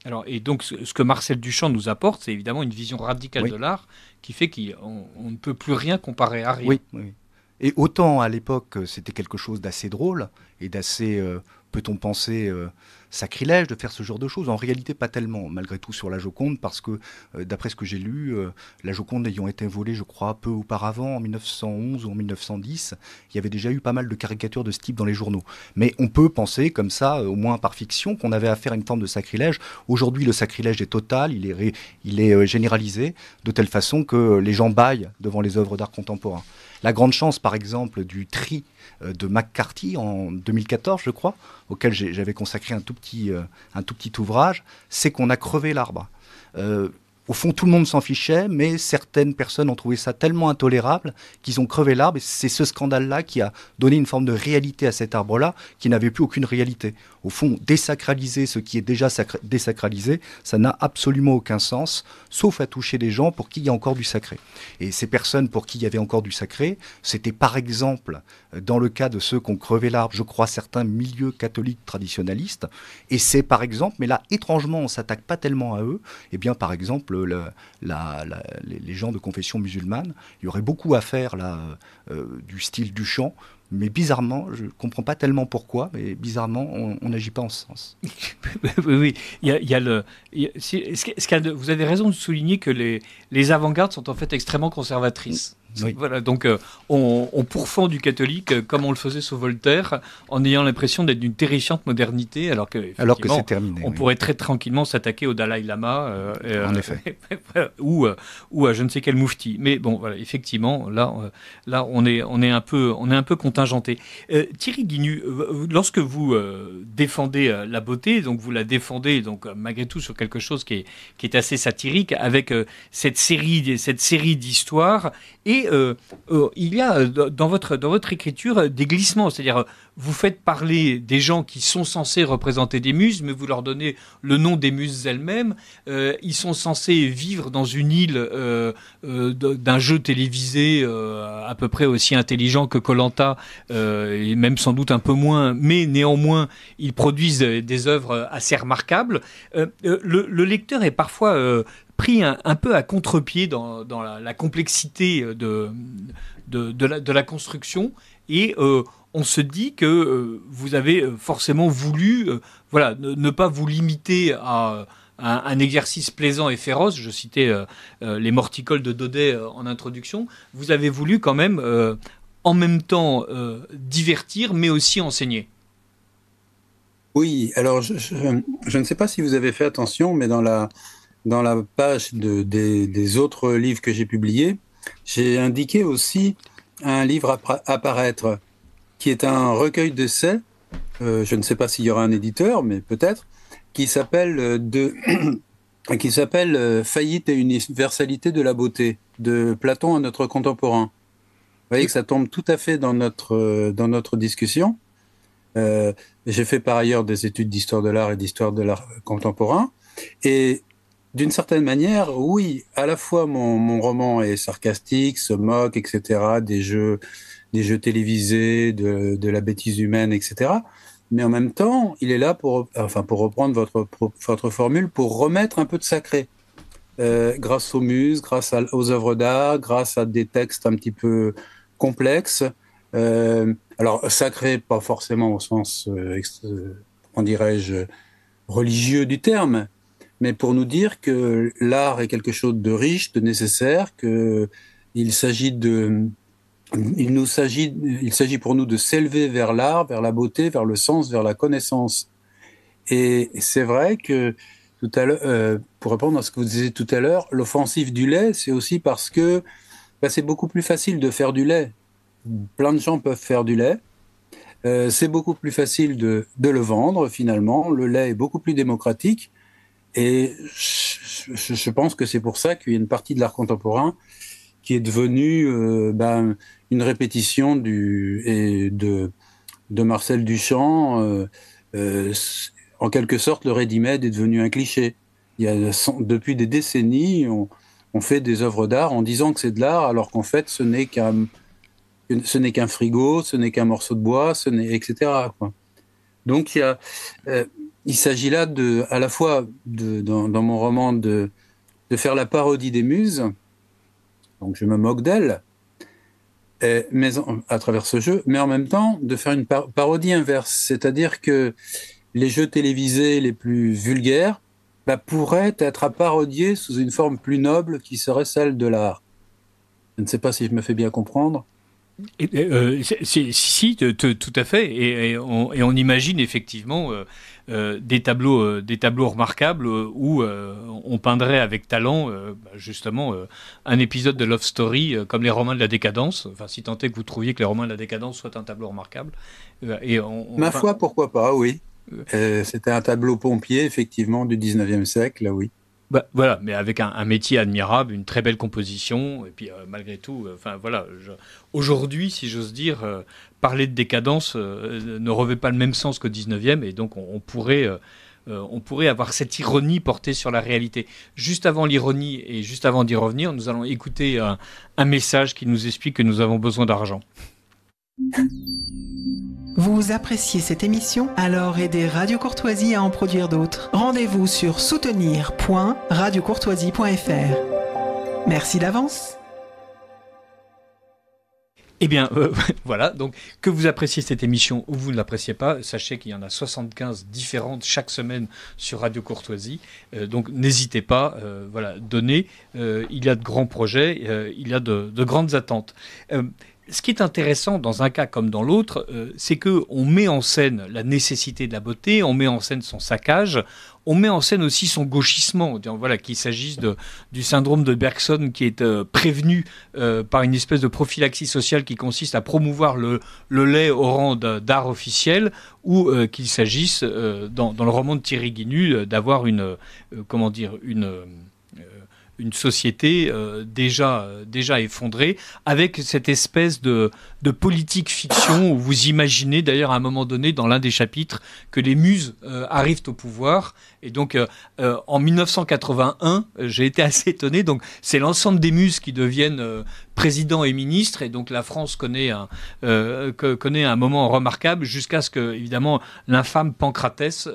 Alors, et donc, ce que Marcel Duchamp nous apporte, c'est évidemment une vision radicale de l'art qui fait qu'on ne peut plus rien comparer à rien. Oui, Et autant à l'époque, c'était quelque chose d'assez drôle et d'assez, euh, peut-on penser, euh, sacrilège de faire ce genre de choses. En réalité, pas tellement, malgré tout, sur la Joconde, parce que, euh, d'après ce que j'ai lu, euh, la Joconde ayant été volée, je crois, peu auparavant, en 1911 ou en 1910, il y avait déjà eu pas mal de caricatures de ce type dans les journaux. Mais on peut penser, comme ça, euh, au moins par fiction, qu'on avait affaire à une forme de sacrilège. Aujourd'hui, le sacrilège est total, il est, il est généralisé, de telle façon que les gens baillent devant les œuvres d'art contemporain la grande chance, par exemple, du tri euh, de McCarthy en 2014, je crois, auquel j'avais consacré un tout petit, euh, un tout petit ouvrage, c'est qu'on a crevé l'arbre. Euh, au fond, tout le monde s'en fichait, mais certaines personnes ont trouvé ça tellement intolérable qu'ils ont crevé l'arbre. Et c'est ce scandale-là qui a donné une forme de réalité à cet arbre-là, qui n'avait plus aucune réalité. Au fond, désacraliser ce qui est déjà désacralisé, ça n'a absolument aucun sens, sauf à toucher des gens pour qui il y a encore du sacré. Et ces personnes pour qui il y avait encore du sacré, c'était par exemple, euh, dans le cas de ceux qui ont crevé l'arbre, je crois, certains milieux catholiques traditionnalistes. Et c'est par exemple, mais là, étrangement, on s'attaque pas tellement à eux, et eh bien par exemple, les gens de confession musulmane. Il y aurait beaucoup à faire là, euh, du style du chant, mais bizarrement, je ne comprends pas tellement pourquoi, mais bizarrement, on n'agit pas en sens. oui, il y le. vous avez raison de souligner que les, les avant-gardes sont en fait extrêmement conservatrices. Voilà, donc euh, on, on, pourfend du catholique euh, comme on le faisait sous Voltaire, en ayant l'impression d'être d'une terrifiante modernité, alors que, alors que c'est terminé. On pourrait très tranquillement s'attaquer au Dalai Lama, euh, en effet. ou, ou à je ne sais quel moufti. Mais bon, voilà, effectivement, là, là on, est, on, est un peu, on est un peu contingenté. Thierry Guinu lorsque vous défendez la beauté, donc vous la défendez donc malgré tout sur quelque chose qui est, qui est assez satirique, avec cette série, cette série d'histoires et euh, euh, il y a euh, dans votre, dans votre écriture des glissements. C'est-à-dire, vous faites parler des gens qui sont censés représenter des muses, mais vous leur donnez le nom des muses elles-mêmes. ils sont censés vivre dans une île d'un jeu télévisé à peu près aussi intelligent que Colanta, et même sans doute un peu moins, mais néanmoins, ils produisent des œuvres assez remarquables. Le, le, lecteur est parfois pris un, peu à contre-pied dans, la, complexité euh, de, de, la, construction et euh, on se dit que euh, vous avez forcément voulu voilà, ne, pas vous limiter à, un exercice plaisant et féroce. Je citais les morticoles de Daudet en introduction. Vous avez voulu quand même en même temps divertir mais aussi enseigner. Oui, alors je, ne sais pas si vous avez fait attention, mais dans la, dans la page de, des, autres livres que j'ai publiés, j'ai indiqué aussi un livre à apparaître, qui est un recueil d'essais, euh, je ne sais pas s'il y aura un éditeur, mais peut-être, qui s'appelle euh, de qui s'appelle euh, Faillite et universalité de la beauté, de Platon à notre contemporain. Vous voyez que ça tombe tout à fait dans notre, dans notre discussion. j'ai fait par ailleurs des études d'histoire de l'art et d'histoire de l'art contemporain. Et d'une certaine manière, oui, à la fois mon, roman est sarcastique, se moque, etc., des jeux, des jeux télévisés, de, la bêtise humaine, etc. Mais en même temps, il est là pour, enfin, pour reprendre votre, votre formule, pour remettre un peu de sacré. Euh, grâce aux muses, grâce aux œuvres d'art, grâce à des textes un petit peu complexes. Euh, alors sacré, pas forcément au sens, euh, on dirais-je, religieux du terme, mais pour nous dire que l'art est quelque chose de riche, de nécessaire, que il s'agit de il nous s'agit il s'agit pour nous de s'élever vers l'art, vers la beauté, vers le sens, vers la connaissance. Et c'est vrai que tout à l'heure euh, pour répondre à ce que vous disiez tout à l'heure, l'offensive du lait, c'est aussi parce que bah, c'est beaucoup plus facile de faire du lait. Plein de gens peuvent faire du lait. Euh, c'est beaucoup plus facile de, le vendre finalement. Le lait est beaucoup plus démocratique. Et je, pense que c'est pour ça qu'il y a une partie de l'art contemporain qui est devenue euh, ben, une répétition du, de, de Marcel Duchamp. Euh, euh, en quelque sorte, le ready-made est devenu un cliché. Il y a, depuis des décennies, on, fait des œuvres d'art en disant que c'est de l'art, alors qu'en fait, ce n'est qu'un ce n'est qu'un frigo, ce n'est qu'un morceau de bois, ce n'est etc. Quoi. Donc il y a, il s'agit là de, à la fois de, dans, mon roman de, de faire la parodie des muses, donc je me moque d'elles, mais à travers ce jeu, mais en même temps de faire une parodie inverse, c'est-à-dire que les jeux télévisés les plus vulgaires bah, pourraient être à parodier sous une forme plus noble qui serait celle de l'art. Je ne sais pas si je me fais bien comprendre. Et, euh, si, tout à fait. Et, et, on, imagine effectivement euh, euh, des, tableaux, euh, des tableaux remarquables euh, où on peindrait avec talent bah, justement un épisode de Love Story comme les romans de la décadence. Enfin, si tant est que vous trouviez que les romans de la décadence soient un tableau remarquable. et on, Ma foi, pourquoi pas, oui. C'était un tableau pompier, effectivement, du 19e siècle, là, oui. Bah, voilà, mais avec un, métier admirable, une très belle composition, et puis malgré tout, enfin voilà, aujourd'hui, si j'ose dire, parler de décadence euh, euh, ne revêt pas le même sens que 19e, et donc on, pourrait... Euh, on pourrait avoir cette ironie portée sur la réalité. Juste avant l'ironie et juste avant d'y revenir, nous allons écouter un, un, message qui nous explique que nous avons besoin d'argent. Vous appréciez cette émission Alors aidez Radio Courtoisie à en produire d'autres. Rendez-vous sur soutenir.radiocourtoisie.fr. Merci d'avance. Eh bien, euh, voilà. Donc, que vous appréciez cette émission ou vous ne l'appréciez pas, sachez qu'il y en a 75 différentes chaque semaine sur Radio Courtoisie. Euh, donc, n'hésitez pas. Euh, voilà, donnez. il y a de grands projets. il y a de, grandes attentes. ce qui est intéressant dans un cas comme dans l'autre, c'est que on met en scène la nécessité de la beauté, on met en scène son saccage, on met en scène aussi son gauchissement, voilà, qu'il s'agisse du syndrome de Bergson qui est euh, prévenu euh, par une espèce de prophylaxie sociale qui consiste à promouvoir le, lait au rang d'art officiel, ou euh, qu'il s'agisse, dans, le roman de Thierry Guinu, d'avoir une, comment dire, une une société euh, déjà, euh, déjà effondrée, avec cette espèce de, de politique fiction où vous imaginez d'ailleurs à un moment donné dans l'un des chapitres que les muses euh, arrivent au pouvoir. Et donc en 1981, j'ai été assez étonné, donc c'est l'ensemble des muses qui deviennent président et ministre, et donc la France connaît un, connaît un moment remarquable jusqu'à ce que, évidemment, l'infâme Pancrates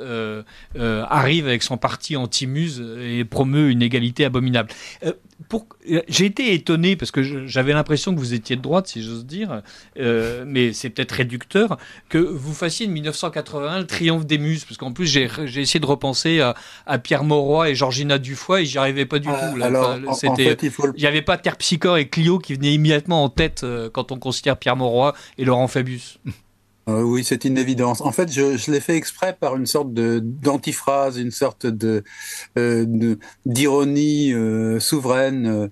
arrive avec son parti anti-muse et promeut une égalité abominable. Euh, euh, j'ai été étonné parce que j'avais l'impression que vous étiez de droite, si j'ose dire, euh, mais c'est peut-être réducteur, que vous fassiez de 1981 le triomphe des muses, parce qu'en plus j'ai essayé de repenser à, Pierre Mauroy et Georgina Dufoy et j'y arrivais pas du ah, tout. Alors, il n'y avait pas Terpsichore et Clio qui venaient immédiatement en tête quand on considère Pierre Mauroy et Laurent Fabius. Euh, oui, c'est une évidence. En fait, je, l'ai fait exprès par une sorte d'antiphrase, une sorte euh, d'ironie euh, souveraine.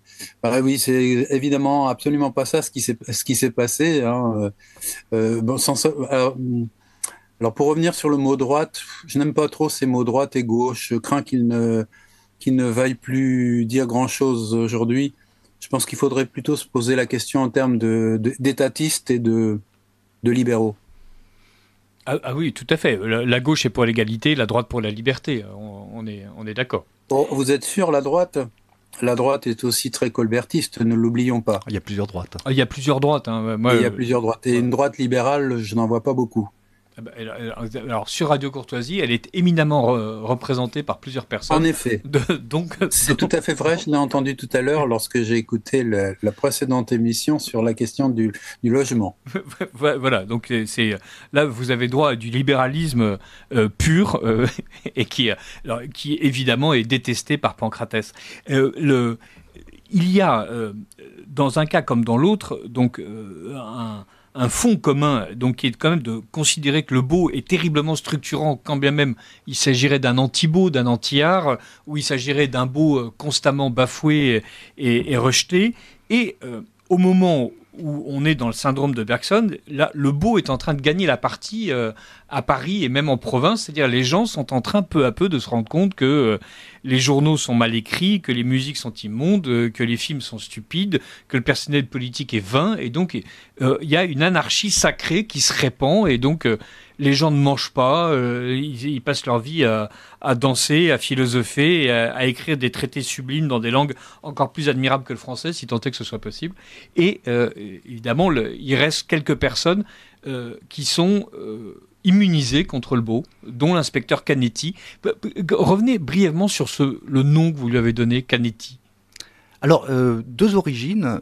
oui, c'est évidemment absolument pas ça ce qui s'est ce qui s'est passé. Hein. alors, pour revenir sur le mot droite, je n'aime pas trop ces mots droite et gauche. Je crains qu'ils ne qu'ils ne plus dire grand chose aujourd'hui. Je pense qu'il faudrait plutôt se poser la question en termes d'étatistes et de, de libéraux. Ah, ah, oui, tout à fait. La, gauche est pour l'égalité, la droite pour la liberté. On, est, on est d'accord. vous êtes sûr, la droite la droite est aussi très colbertiste, ne l'oublions pas. Il y a plusieurs droites. Ah, il y a plusieurs droites. Hein. il y a plusieurs droites. Et euh, une droite libérale, je n'en vois pas beaucoup. Ah bah, alors sur Radio Courtoisie, elle est éminemment représentée par plusieurs personnes. En effet. donc c'est tout à fait vrai. Je l'ai entendu tout à l'heure lorsque j'ai écouté la précédente émission sur la question du, logement. voilà. Donc euh, c'est euh, là vous avez droit à du libéralisme euh, pur et qui, évidemment est détesté par Pancratès. il y a dans un cas comme dans l'autre donc un un fond commun, donc qui est quand même de considérer que le beau est terriblement structurant, quand bien même il s'agirait d'un anti-beau, d'un anti-art, ou il s'agirait d'un beau euh, constamment bafoué et, rejeté. Et euh, au moment où on est dans le syndrome de Bergson, là, le beau est en train de gagner la partie euh, à Paris et même en province. C'est-à-dire, les gens sont en train peu à peu de se rendre compte que les journaux sont mal écrits, que les musiques sont immondes, euh, que les films sont stupides, que le personnel politique est vain. Et donc, euh, il y a une anarchie sacrée qui se répand. Et donc, euh, les gens ne mangent pas, ils, passent leur vie à, danser, à philosopher, à, écrire des traités sublimes dans des langues encore plus admirables que le français, si tant est que ce soit possible. Et évidemment, il reste quelques personnes qui sont immunisé contre le beau, dont l'inspecteur Canetti. Revenez brièvement sur ce, le nom que vous lui avez donné, Canetti. Alors, euh, deux origines.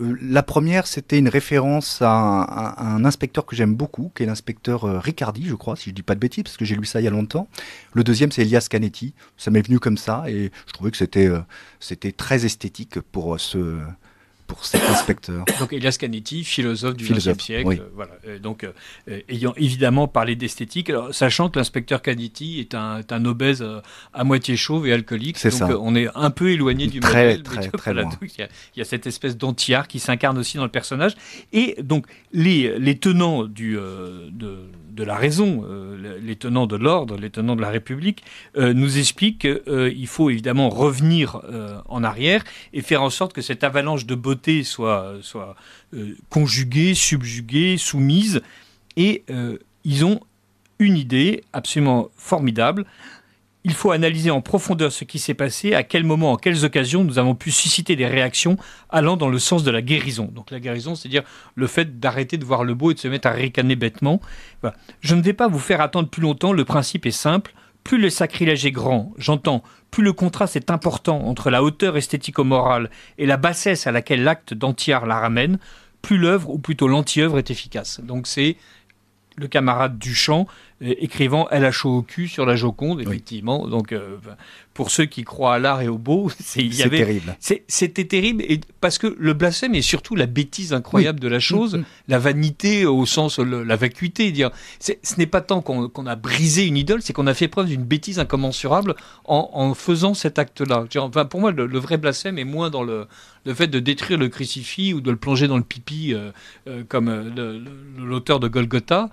Euh, la première, c'était une référence à un, inspecteur que j'aime beaucoup, qui est l'inspecteur euh, Riccardi, je crois, si je ne dis pas de bêtises, parce que j'ai lu ça il y a longtemps. Le deuxième, c'est Elias Canetti. Ça m'est venu comme ça, et je trouvais que c'était très esthétique pour ce, pour cet inspecteur. Donc Elias Canetti, philosophe du XXe siècle, euh, voilà. Euh, donc euh, ayant évidemment parlé d'esthétique, sachant que l'inspecteur Canetti est un, un obèse à, moitié chauve et alcoolique, donc ça. on est un peu éloigné du très, modèle. Très, très il, y a, cette espèce d'antillard qui s'incarne aussi dans le personnage, et donc les, les tenants du, de de la raison, euh, les tenants de l'ordre, les tenants de la République, euh, nous expliquent qu'il euh, faut évidemment revenir en arrière et faire en sorte que cette avalanche de beauté soit, conjuguée, subjuguée, soumise. Et ils ont une idée absolument formidable, il faut analyser en profondeur ce qui s'est passé, à quel moment, en quelles occasions nous avons pu susciter des réactions allant dans le sens de la guérison. Donc la guérison, c'est-à-dire le fait d'arrêter de voir le beau et de se mettre à ricaner bêtement. Je ne vais pas vous faire attendre plus longtemps, le principe est simple. Plus le sacrilège est grand, j'entends, plus le contraste est important entre la hauteur esthético-morale et la bassesse à laquelle l'acte d'anti-art la ramène, plus l'œuvre, ou plutôt l'anti-œuvre, est efficace. Donc c'est le camarade Duchamp écrivant Elle a chaud au cul sur la Joconde, effectivement. Donc, euh, pour ceux qui croient à l'art et au beau, c'est terrible. C'était terrible, et, parce que le blasphème et surtout la bêtise incroyable de la mm, chose, mm. la vanité au sens, la vacuité. Dire. Ce n'est pas tant qu'on a brisé une idole, c'est qu'on a fait preuve d'une bêtise incommensurable en, faisant cet acte-là. Enfin, pour moi, le, vrai blasphème est moins dans le, fait de détruire le crucifix ou de le plonger dans le pipi, euh, euh, comme l'auteur de Golgotha,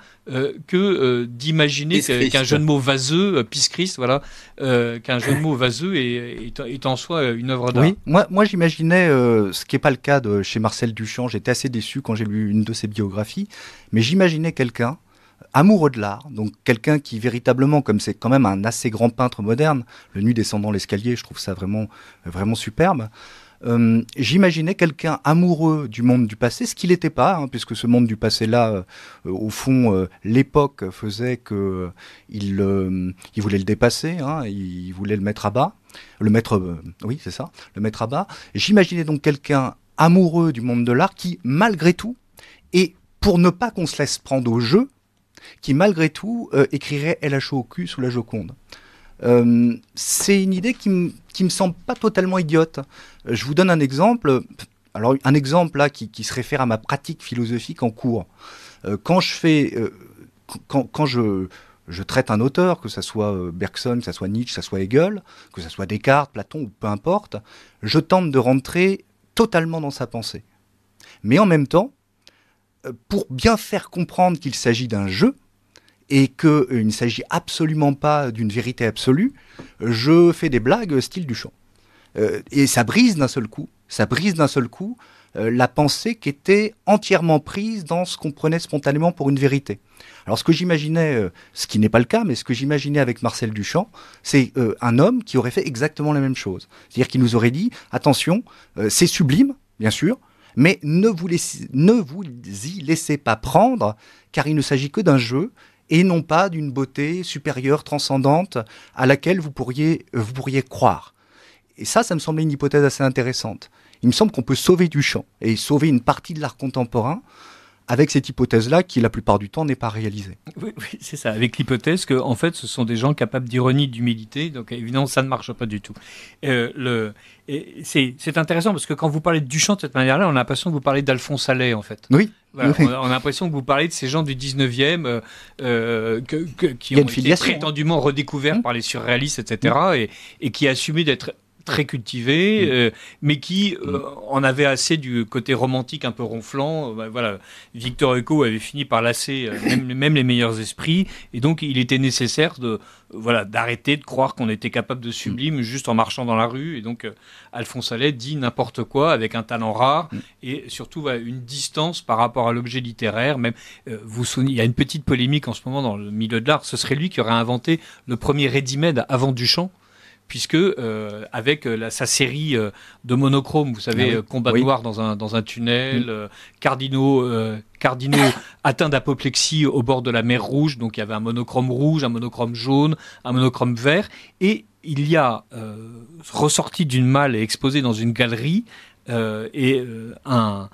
que d'imaginer imaginer qu'un jeu de mots vaseux, euh, pisse Christ, voilà, euh, qu'un jeune de vaseux est, en soi euh, une œuvre d'art. Oui, moi, j'imaginais, ce qui n'est pas le cas de, chez Marcel Duchamp, j'étais assez déçu quand j'ai lu une de ses biographies, mais j'imaginais quelqu'un amoureux de l'art, donc quelqu'un qui véritablement, comme c'est quand même un assez grand peintre moderne, le nu descendant l'escalier, je trouve ça vraiment, vraiment superbe. Euh, j'imaginais quelqu'un amoureux du monde du passé, ce qu'il n'était pas, hein, puisque ce monde du passé-là, euh, au fond, euh, l'époque faisait que il, voulait le dépasser, hein, il, voulait le mettre à bas, le mettre, oui, c'est ça, le mettre à bas. J'imaginais donc quelqu'un amoureux du monde de l'art qui, malgré tout, et pour ne pas qu'on se laisse prendre au jeu, qui malgré tout écrirait Elle au cul sous la Joconde. Euh, c'est une idée qui, ne me semble pas totalement idiote. Euh, je vous donne un exemple, alors un exemple là qui, qui se réfère à ma pratique philosophique en cours. Euh, quand je fais, quand, je, je, traite un auteur, que ce soit Bergson, que ce soit Nietzsche, que ce soit Hegel, que ce soit Descartes, Platon ou peu importe, je tente de rentrer totalement dans sa pensée. Mais en même temps, pour bien faire comprendre qu'il s'agit d'un jeu, et qu'il euh, ne s'agit absolument pas d'une vérité absolue, je fais des blagues style Duchamp. Euh, et ça brise d'un seul coup, ça brise d'un seul coup euh, la pensée qui était entièrement prise dans ce qu'on prenait spontanément pour une vérité. Alors ce que j'imaginais, ce qui n'est pas le cas, mais ce que j'imaginais avec Marcel Duchamp, c'est un homme qui aurait fait exactement la même chose. C'est-à-dire qu'il nous aurait dit, attention, c'est sublime, bien sûr, mais ne vous, ne vous y laissez pas prendre, car il ne s'agit que d'un jeu, et non pas d'une beauté supérieure, transcendante, à laquelle vous pourriez, euh, vous pourriez croire. Et ça, ça me semblait une hypothèse assez intéressante. Il me semble qu'on peut sauver Duchamp, et sauver une partie de l'art contemporain avec cette hypothèse-là qui, la plupart du temps, n'est pas réalisée. Oui, c'est ça, avec l'hypothèse que, en fait, ce sont des gens capables d'ironie, d'humilité, donc évidemment, ça ne marche pas du tout. Euh, le, c'est intéressant parce que quand vous parlez de Duchamp de cette manière-là, on a l'impression que vous parlez d'Alphonse Allais, en fait. Oui. Bah, on, a, l'impression que vous parlez de ces gens du 19e euh, euh, qui ont été prétendument redécouverts mmh. par les surréalistes, etc., mmh. et, et, qui assumaient d'être très cultivé, mm. euh, mais qui mm. euh, en avait assez du côté romantique un peu ronflant. Euh, bah, voilà, Victor Hugo avait fini par lasser même, les meilleurs esprits, et donc il était nécessaire de voilà d'arrêter de croire qu'on était capable de sublime mm. juste en marchant dans la rue. Et donc Alphonse Allais dit n'importe quoi avec un talent rare et surtout une distance par rapport à l'objet littéraire. Même vous, souvenez, il y a une petite polémique en ce moment dans le milieu de l'art. Ce serait lui qui aurait inventé le premier ready-made avant Duchamp, puisque euh, avec euh, sa série euh, de monochromes, vous savez, ah Combat noir dans un, tunnel, mm. Cardinaux, atteint d'apoplexie au bord de la mer Rouge, donc il y avait un monochrome rouge, un monochrome jaune, un monochrome vert, et il y a ressorti d'une malle et exposé dans une galerie et un,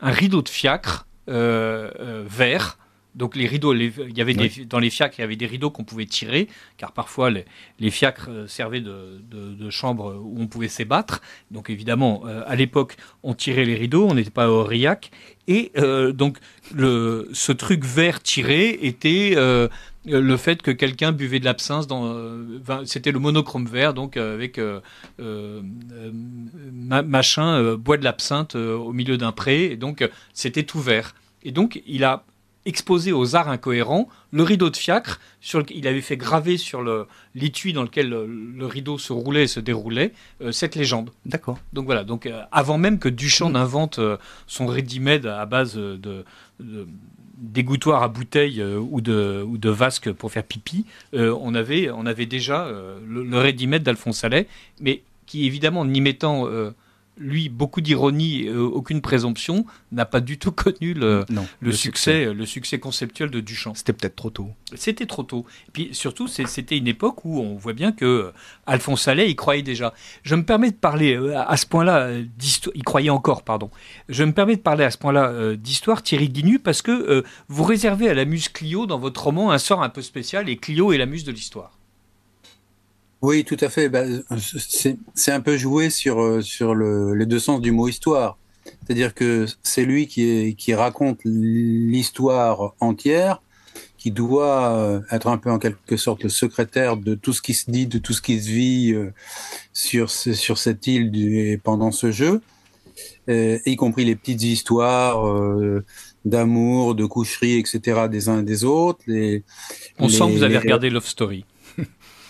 rideau de fiacre vert donc les rideaux, il y avait dans les fiacres, il y avait des rideaux qu'on pouvait tirer, car parfois les, fiacres euh, servaient de, de, chambre où on pouvait s'ébattre. Donc évidemment, euh, à l'époque, on tirait les rideaux, on n'était pas au RIAC. Et euh, donc le, ce truc vert tiré était le fait que quelqu'un buvait de l'absinthe. c'était le monochrome vert, donc avec machin bois de l'absinthe au milieu d'un pré. Et donc c'était tout vert. Et donc il a exposé aux arts incohérents le rideau de fiacre, sur il avait fait graver sur l'étui dans lequel le, rideau se roulait et se déroulait euh, cette légende. D'accord. Donc voilà, donc, euh, avant même que Duchamp mm. n'invente euh, son ready à base de, de à bouteille ou, de, ou vasques pour faire pipi, on, avait, déjà le, le d'Alphonse Allais, mais qui évidemment, n'y y mettant lui, beaucoup d'ironie, euh, aucune présomption, n'a pas du tout connu le, succès, euh, le succès conceptuel de Duchamp. C'était peut-être trop tôt. C'était trop tôt. Et puis surtout, c'était une époque où on voit bien que euh, Alphonse Allais y croyait déjà. Je me permets de parler à ce point-là d'histoire. Il croyait encore, pardon. Je me permets de parler à ce point-là d'histoire, Thierry Guinu, parce que vous réservez à la muse Clio dans votre roman un sort un peu spécial, et Clio est la muse de l'histoire. Oui, tout à fait. Bah, c'est un peu joué sur, euh, sur les deux sens du mot histoire. C'est-à-dire que c'est lui qui, qui raconte l'histoire entière, qui doit euh, être un peu en quelque sorte le secrétaire de tout ce qui se dit, de tout ce qui se vit euh, sur, sur cette île pendant ce jeu, y compris les petites histoires d'amour, de coucherie, etc. des uns et des autres. On sent que vous avez regardé Love Story.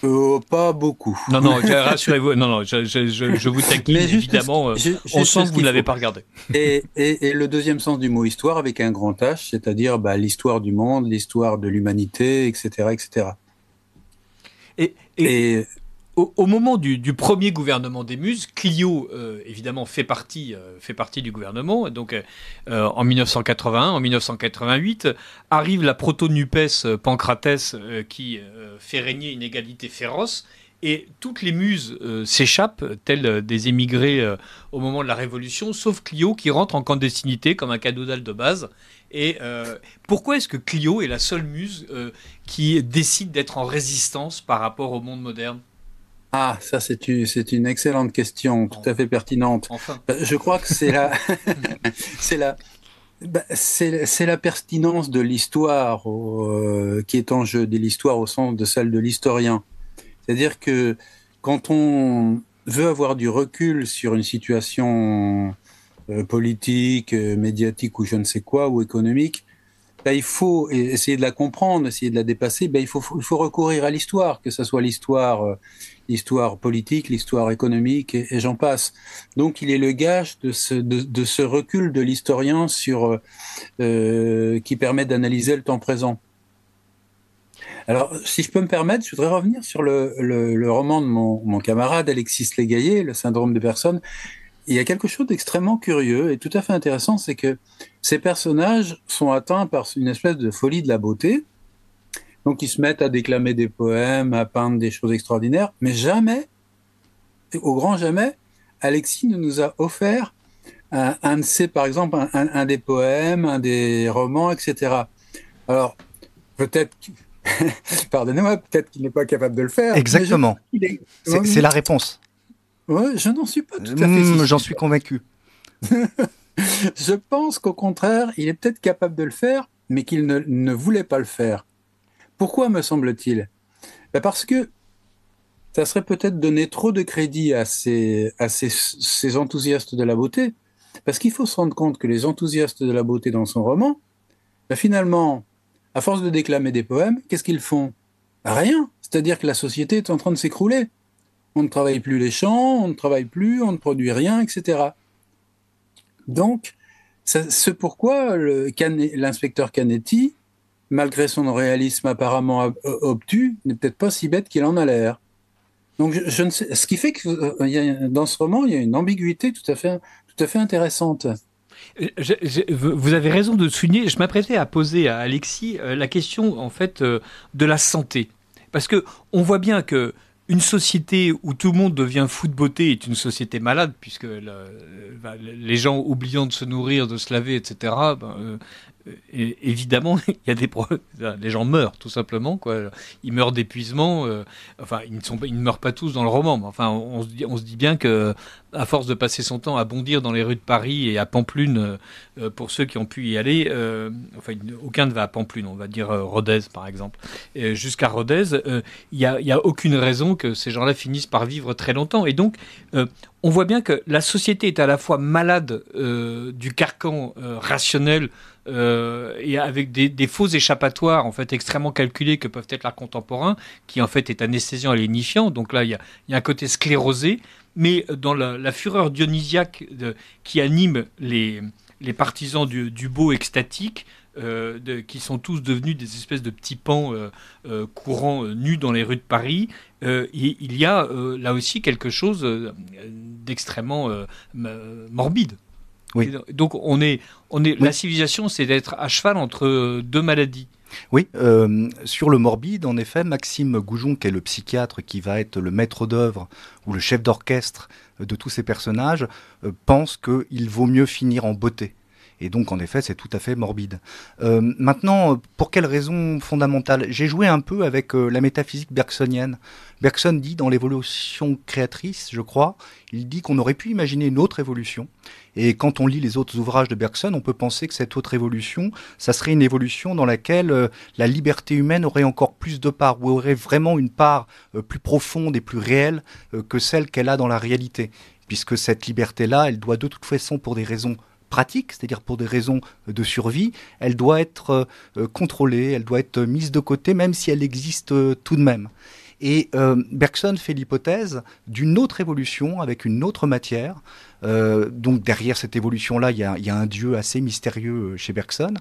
Euh, pas beaucoup. Non, non, rassurez-vous. Non, non, je, vous taquine, évidemment. au euh, on sent que vous ne l'avez pas regardé. Et, et, le deuxième sens du mot histoire avec un grand H, c'est-à-dire bah, l'histoire du monde, l'histoire de l'humanité, etc., etc. Et, et, au, moment du, premier gouvernement des Muses, Clio, euh, évidemment, fait partie, euh, fait partie du gouvernement. Donc, euh, en 1981, en 1988, arrive la proto-NUPES Pancratès qui fait régner une égalité féroce. Et toutes les muses s'échappent, telles des émigrés au moment de la Révolution, sauf Clio qui rentre en clandestinité comme un cadeau de base. Et pourquoi est-ce que Clio est la seule muse qui décide d'être en résistance par rapport au monde moderne ah, ça c'est une, excellente question, tout à fait pertinente. Euh, je crois que c'est la, c'est la, bah, c'est la pertinence de l'histoire euh, qui est en jeu, de l'histoire au sens de celle de l'historien. C'est-à-dire que quand on veut avoir du recul sur une situation euh, politique, médiatique ou je ne sais quoi, ou économique, il faut essayer de la comprendre, essayer de la dépasser. Ben, il, faut, il faut recourir à l'histoire, que ce soit l'histoire, euh, l'histoire politique, l'histoire économique, et, j'en passe. Donc, il est le gage de ce, de, ce recul de l'historien sur euh, euh, qui permet d'analyser le temps présent. Alors, si je peux me permettre, je voudrais revenir sur le, roman de mon, mon camarade Alexis Légaillé, Le syndrome de personne, il y a quelque chose d'extrêmement curieux et tout à fait intéressant, c'est que ces personnages sont atteints par une espèce de folie de la beauté. Donc ils se mettent à déclamer des poèmes, à peindre des choses extraordinaires, mais jamais, au grand jamais, Alexis ne nous a offert un, de ses, par exemple, un, un, des poèmes, un des romans, etc. Alors, peut-être, pardonnez-moi, peut-être qu'il n'est pas capable de le faire. Exactement. C'est la réponse je n'en suis pas tout à fait. Hmm, j'en suis convaincu. je pense qu'au contraire, il est peut-être capable de le faire, mais qu'il ne, voulait pas le faire. Pourquoi, me semble-t-il ben Parce que ça serait peut-être donner trop de crédit à ces, à ces, ces enthousiastes de la beauté, parce qu'il faut se rendre compte que les enthousiastes de la beauté dans son roman, ben finalement, à force de déclamer des poèmes, qu'est-ce qu'ils font ben Rien. C'est-à-dire que la société est en train de s'écrouler on ne travaille plus les champs, on ne travaille plus, on ne produit rien, etc. Donc, c'est pourquoi l'inspecteur Canetti, malgré son réalisme apparemment euh, obtus, n'est peut-être pas si bête qu'il en a l'air. Donc, je, ne sais, ce qui fait que euh, dans ce roman, il y a une ambiguïté tout à fait, intéressante. Euh, vous avez raison de souligner. Je m'apprêtais à poser à Alexis la question en fait de la santé, parce que on voit bien que une société où tout le monde devient fou de beauté est une société malade, puisque les gens oubliant de se nourrir, de se laver, etc., euh, évidemment, il y a des les gens meurent tout simplement quoi. Ils meurent d'épuisement. Euh, enfin, ils ne sont ils meurent pas tous dans le roman. enfin, on se, dit, on se dit bien que euh, à force de passer son temps à bondir dans les rues de Paris et à Pamplune, pour ceux qui ont pu y aller, enfin, aucun ne va à Pamplune. On va dire Rodez par exemple. Jusqu'à Rodez, il n'y a, y a aucune raison que ces gens-là finissent par vivre très longtemps. Et donc, on voit bien que la société est à la fois malade du carcan rationnel euh, et avec des, faux échappatoires en fait extrêmement calculés que peuvent être l'art contemporain, qui en fait est anesthésiant et lénifiant. Donc là, il y a, un côté sclérosé, mais euh, dans la, fureur dionysiaque qui anime les, partisans du, beau extatique, euh, qui sont tous devenus des espèces de petits pans courants nus dans les rues de Paris. il y a là aussi quelque chose d'extrêmement morbide. Donc on est, on est, la civilisation, c'est d'être à cheval entre euh, deux maladies. Oui, euh, sur le morbide, en effet, Maxime Goujon, qui est le psychiatre qui va être le maître d'œuvre ou le chef d'orchestre de tous ces personnages, euh, pense qu'il vaut mieux finir en beauté et donc, en effet, c'est tout à fait morbide. Euh, maintenant, pour quelles raisons fondamentales J'ai joué un peu avec euh, la métaphysique bergsonienne. Bergson dit dans l'évolution créatrice, je crois, il dit qu'on aurait pu imaginer une autre évolution. Et quand on lit les autres ouvrages de Bergson, on peut penser que cette autre évolution, ça serait une évolution dans laquelle euh, la liberté humaine aurait encore plus de part, ou aurait vraiment une part plus profonde et plus réelle que celle qu'elle a dans la réalité puisque cette liberté-là, elle doit de toute façon, pour des raisons pratique, c'est-à-dire pour des raisons de survie, elle doit être euh, contrôlée, elle doit être mise de côté, même si elle existe euh, tout de même. Et euh, Bergson fait l'hypothèse d'une autre évolution avec une autre matière. Euh, donc derrière cette évolution-là, il y, a un dieu assez mystérieux euh, chez Bergson.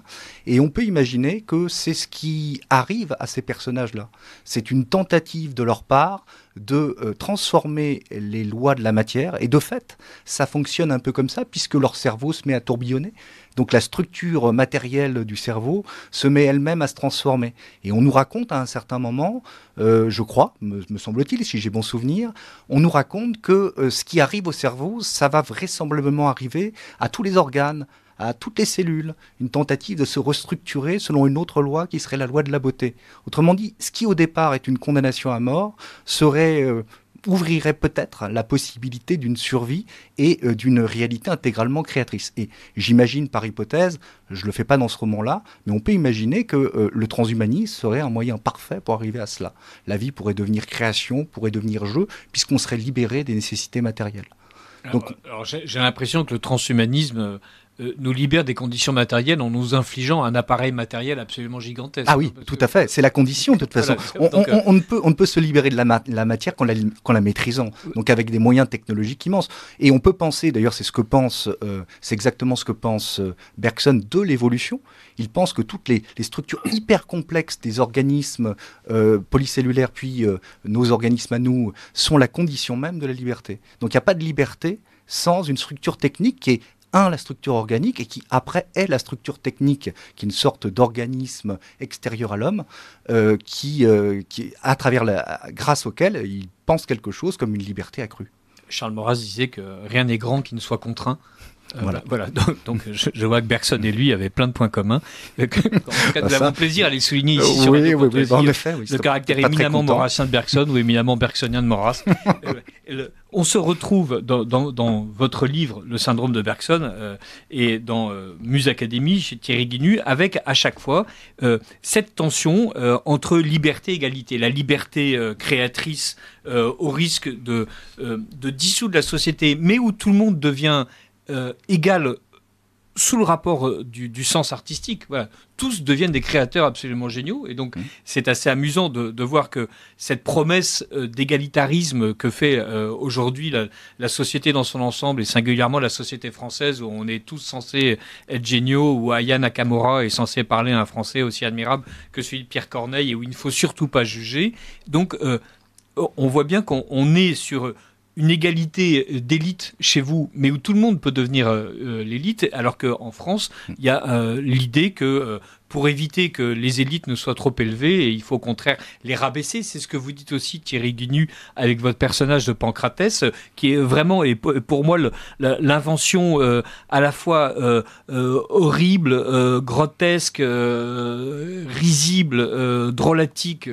Et on peut imaginer que c'est ce qui arrive à ces personnages-là. C'est une tentative de leur part de transformer les lois de la matière. Et de fait, ça fonctionne un peu comme ça, puisque leur cerveau se met à tourbillonner. Donc la structure matérielle du cerveau se met elle-même à se transformer. Et on nous raconte à un certain moment, euh, je crois, me, semble-t-il, si j'ai bon souvenir, on nous raconte que euh, ce qui arrive au cerveau, ça va vraisemblablement arriver à tous les organes, à toutes les cellules, une tentative de se restructurer selon une autre loi qui serait la loi de la beauté. Autrement dit, ce qui au départ est une condamnation à mort serait euh, ouvrirait peut-être la possibilité d'une survie et euh, d'une réalité intégralement créatrice. Et j'imagine par hypothèse, je ne le fais pas dans ce roman-là, mais on peut imaginer que euh, le transhumanisme serait un moyen parfait pour arriver à cela. La vie pourrait devenir création, pourrait devenir jeu, puisqu'on serait libéré des nécessités matérielles. Donc, euh, j'ai l'impression que le transhumanisme euh, nous libère des conditions matérielles en nous infligeant un appareil matériel absolument gigantesque. Ah oui, tout à fait. C'est la condition de toute façon. Euh, on, ne peut, on ne peut se libérer de la, la matière qu'en la, la, maîtrisant, donc avec des moyens technologiques immenses. Et on peut penser, d'ailleurs c'est ce que pense, euh, c'est exactement ce que pense Bergson de l'évolution. Il pense que toutes les, structures hyper complexes des organismes polycellulaires, puis nos organismes à nous, sont la condition même de la liberté. Donc il n'y a pas de liberté sans une structure technique qui est un, la structure organique et qui après est la structure technique, qui est une sorte d'organisme extérieur à l'homme, euh, qui, euh, qui, à travers la, grâce auquel il pense quelque chose comme une liberté accrue. Charles Maurras disait que rien n'est grand qui ne soit contraint. Euh, voilà. voilà. Donc, je, vois que Bergson et lui avaient plein de points communs. en tout cas, nous avons plaisir à les souligner ici. sur oui, oui, en effet. le caractère éminemment maurassien de Bergson ou éminemment bergsonien de Maurras. le, on se retrouve dans, votre livre, Le syndrome de Bergson, euh, et dans euh, Muse Academy, chez Thierry Guinu, avec à chaque fois euh, cette tension entre liberté et égalité. La liberté créatrice au risque de dissoudre la société, mais où tout le monde devient égal sous le rapport euh, du, sens artistique, tous deviennent des créateurs absolument géniaux. Et donc, c'est assez amusant de, voir que cette promesse euh, d'égalitarisme que fait euh, aujourd'hui la, société dans son ensemble, et singulièrement la société française, où on est tous censés être géniaux, où Aya Nakamura est censé parler un français aussi admirable que celui de Pierre Corneille, et où il ne faut surtout pas juger. Donc, on voit bien qu'on est sur une égalité euh, d'élite chez vous, mais où tout le monde peut devenir euh, euh, l'élite, alors qu'en France, hmm. il y a l'idée que pour éviter que les élites ne soient trop élevées et il faut au contraire les rabaisser. C'est ce que vous dites aussi Thierry Guignu avec votre personnage de Pancratès qui est vraiment et pour moi l'invention euh, à la fois euh, euh, horrible, grotesque, risible, drôlatique,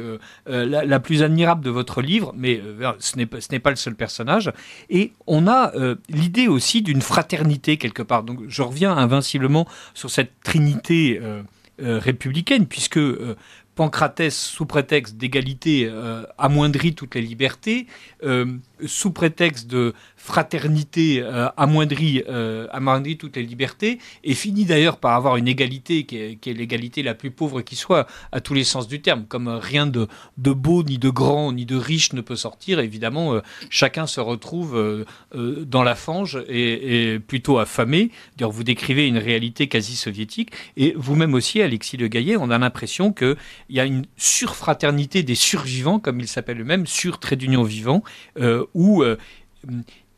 la, plus admirable de votre livre, mais ce n'est pas ce n'est pas le seul personnage et on a l'idée aussi d'une fraternité quelque part. Donc je reviens invinciblement sur cette trinité euh, républicaine, puisque euh, Pancratès, sous prétexte d'égalité, euh, amoindrit toutes les libertés sous prétexte de fraternité, euh, amoindrie euh, amoindrit, toutes les libertés, et finit d'ailleurs par avoir une égalité qui est, l'égalité la plus pauvre qui soit, à tous les sens du terme. Comme euh, rien de, de beau, ni de grand, ni de riche ne peut sortir, évidemment, chacun se retrouve dans la fange et, et plutôt affamé. D'ailleurs, vous décrivez une réalité quasi soviétique, et vous-même aussi, Alexis Le Gaillet, on a l'impression qu'il y a une surfraternité des survivants, comme il s'appelle eux-mêmes, sur trait d'union vivant, où euh,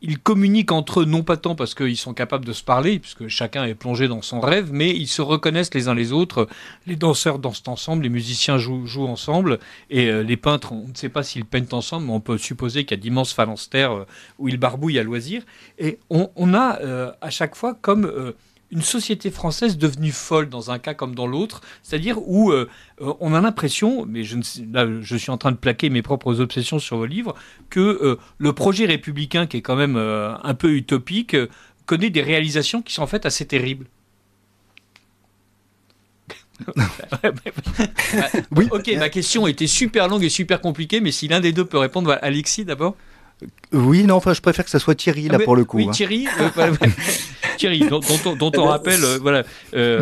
ils communiquent entre eux, non pas tant parce qu'ils sont capables de se parler, puisque chacun est plongé dans son rêve, mais ils se reconnaissent les uns les autres. Les danseurs dansent ensemble, les musiciens jouent, ensemble, et euh, les peintres, on ne sait pas s'ils peignent ensemble, mais on peut supposer qu'il y a d'immenses phalanstères euh, où ils barbouillent à loisir. Et on, a à chaque fois comme une société française devenue folle dans un cas comme dans l'autre, c'est-à-dire où euh, euh, on a l'impression, mais je, là, je suis en train de plaquer mes propres obsessions sur vos livres, que euh, le projet républicain, qui est quand même un peu utopique, connaît des réalisations qui sont en fait assez terribles. oui. Ok, ma question était super longue et super compliquée, mais si l'un des deux peut répondre, bah, Alexis d'abord. Oui, non, enfin, je préfère que ça soit Thierry, ah, là, pour le coup. Oui, hein. Thierry, euh, Thierry, dont, on, euh, rappelle euh, voilà,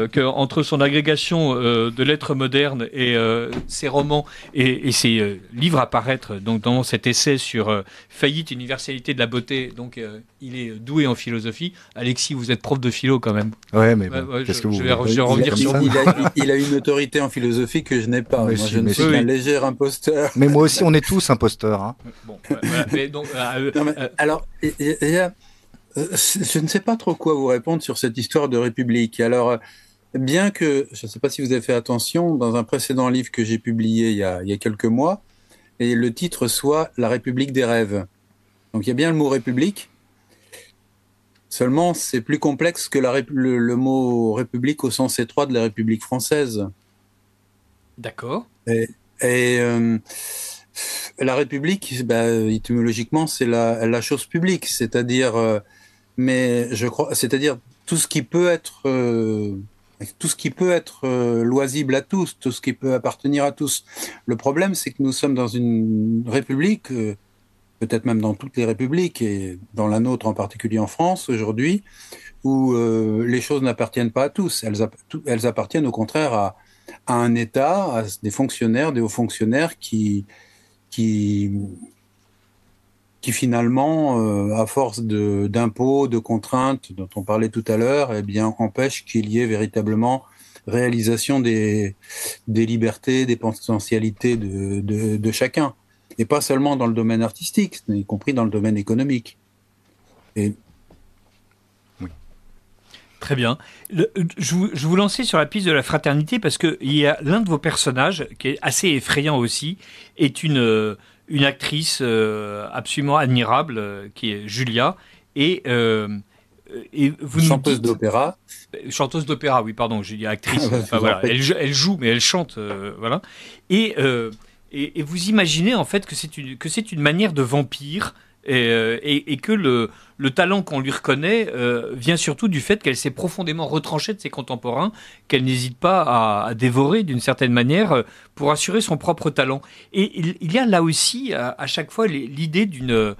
qu'entre son agrégation de lettres modernes et ses romans et, ses livres à paraître, donc, dans cet essai sur faillite, universalité de la beauté, donc il est doué en philosophie. Alexis, vous êtes prof de philo quand même. Ouais, mais qu'est-ce que vous je vais, revenir sur il a, il a, une autorité en philosophie que je n'ai pas. moi, je ne suis qu'un léger imposteur. Mais moi aussi, on est tous imposteurs. Hein. Bon, voilà, mais donc, alors, je ne sais pas trop quoi vous répondre sur cette histoire de République. Alors, euh, bien que, je ne sais pas si vous avez fait attention, dans un précédent livre que j'ai publié il y, a, quelques mois, et le titre soit La République des rêves. Donc il y a bien le mot République. Seulement, c'est plus complexe que le, mot République au sens étroit de la République française. D'accord. Et, et euh, la République, bah, étymologiquement, c'est la, chose publique, c'est-à-dire, euh, mais je crois, c'est-à-dire tout ce qui peut être, euh, tout ce qui peut être euh, loisible à tous, tout ce qui peut appartenir à tous. Le problème, c'est que nous sommes dans une République, peut-être même dans toutes les républiques et dans la nôtre en particulier en France aujourd'hui, où les choses n'appartiennent pas à tous. Elles, appartiennent au contraire à un État, à des fonctionnaires, des hauts fonctionnaires qui qui, qui finalement, euh, à force d'impôts, de, contraintes dont on parlait tout à l'heure, eh bien, empêche qu'il y ait véritablement réalisation des, des libertés, des potentialités de, de, de, chacun. Et pas seulement dans le domaine artistique, y compris dans le domaine économique. Et Très bien. je, vous, lançais sur la piste de la fraternité parce que y a l'un de vos personnages qui est assez effrayant aussi est une euh, une actrice euh, absolument admirable euh, qui est Julia et et vous chanteuse d'opéra. Chanteuse d'opéra, oui, pardon, Julia, actrice. elle, joue, mais elle chante, voilà. Et, et, vous imaginez en fait que c'est une, que c'est une manière de vampire euh, et, que le, talent qu'on lui reconnaît euh, vient surtout du fait qu'elle s'est profondément retranchée de ses contemporains, qu'elle n'hésite pas à, dévorer d'une certaine manière euh, pour assurer son propre talent. Et il, y a là aussi à chaque fois l'idée d'une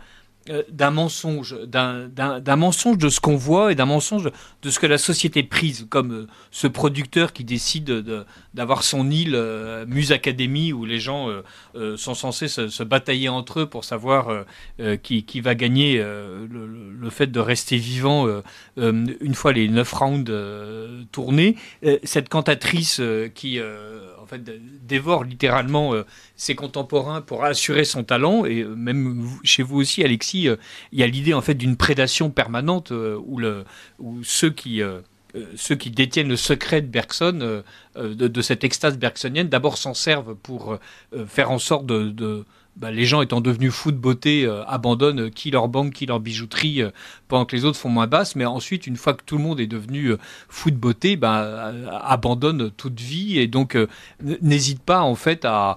euh, d'un mensonge, d'un mensonge de ce qu'on voit et d'un mensonge de, ce que la société prise, comme euh, ce producteur qui décide d'avoir son île euh, Muse Academy où les gens sont censés se, batailler entre eux pour savoir qui, va gagner le, le, fait de rester vivant une fois les neuf rounds tournés. cette cantatrice qui dévore littéralement euh, ses contemporains pour assurer son talent. Et euh, même chez vous aussi, Alexis, euh, il y a l'idée en fait d'une prédation permanente où, le, où ceux qui ceux qui détiennent le secret de Bergson, de, cette extase bergsonienne, d'abord s'en servent pour faire en sorte de bah, les gens étant devenus fous de beauté euh, abandonnent euh, qui leur banque, qui leur bijouterie, euh, pendant que les autres font moins basse. Mais ensuite, une fois que tout le monde est devenu fou de beauté, bah, abandonne toute vie et donc n'hésite pas en fait à,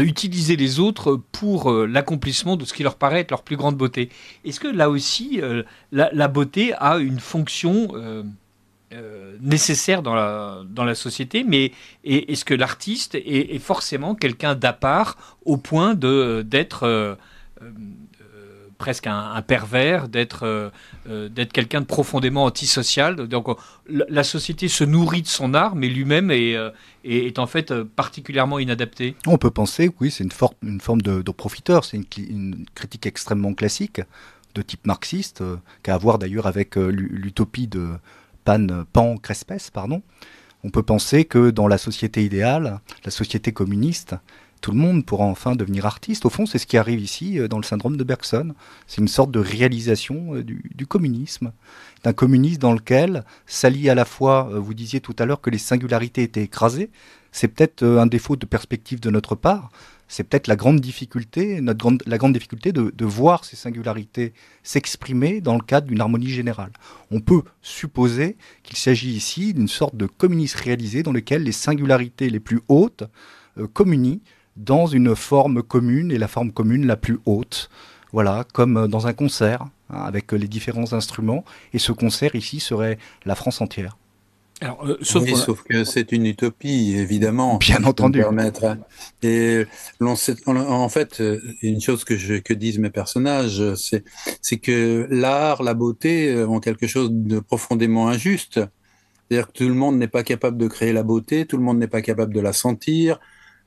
utiliser les autres pour l'accomplissement de ce qui leur paraît être leur plus grande beauté. Est-ce que là aussi, la, la, beauté a une fonction euh, nécessaire dans la, dans la société, mais est-ce que l'artiste est, forcément quelqu'un d'à part au point de d'être euh, euh, presque un, pervers, d'être d'être quelqu'un de profondément antisocial Donc la, société se nourrit de son art, mais lui-même est, est, en fait particulièrement inadapté. On peut penser oui, c'est une, une forme de, profiteur, c'est une, critique extrêmement classique de type marxiste, a qu'à voir d'ailleurs avec l'utopie de, pan, crespes pardon, on peut penser que dans la société idéale, la société communiste, tout le monde pourra enfin devenir artiste. Au fond, c'est ce qui arrive ici euh, dans le syndrome de Bergson. C'est une sorte de réalisation euh, du, du communisme, d'un communisme dans lequel s'allie à la fois, euh, vous disiez tout à l'heure que les singularités étaient écrasées, c'est peut-être un défaut de perspective de notre part, c'est peut-être la grande difficulté, la grande difficulté de, voir ces singularités s'exprimer dans le cadre d'une harmonie générale. On peut supposer qu'il s'agit ici d'une sorte de communisme réalisé dans lequel les singularités les plus hautes euh, communient dans une forme commune et la forme commune la plus haute. Voilà, comme euh, dans un concert, hein, avec euh, les différents instruments. Et ce concert ici serait la France entière. Alors, euh, sauf, oui, sauf, que c'est une utopie, évidemment. Bien entendu. Permettre. Et en fait, euh, une chose que, je, que disent mes personnages, c'est que l'art, la beauté euh, ont quelque chose de profondément injuste. C'est-à-dire que tout le monde n'est pas capable de créer la beauté, tout le monde n'est pas capable de la sentir,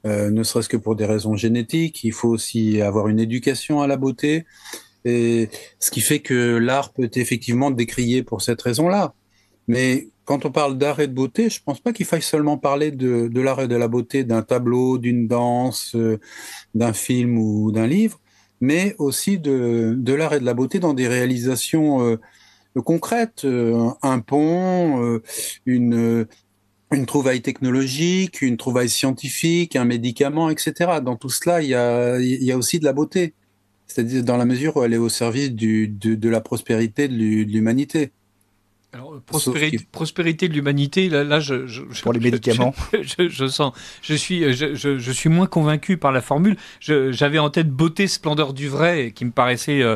ne serait-ce que pour des raisons génétiques. Il faut aussi avoir une éducation à la beauté. Et ce qui fait que l'art peut effectivement décrier pour cette raison-là. Mais quand on parle d'arrêt de beauté, je pense pas qu'il faille seulement parler de, l'arrêt de la beauté d'un tableau, d'une danse, euh, d'un film ou d'un livre, mais aussi de, l'arrêt de la beauté dans des réalisations euh, concrètes, euh, un pont, une, une trouvaille technologique, une trouvaille scientifique, un médicament, etc. Dans tout cela, il y a, aussi de la beauté, c'est-à-dire dans la mesure où elle est au service de la prospérité de l'humanité. Alors, euh, prospérité, de l'humanité, là, là je, je, Pour les médicaments. Je, sens. Je suis, euh, je, suis moins convaincu par la formule. J'avais en tête beauté, splendeur du vrai, qui me paraissait. Euh,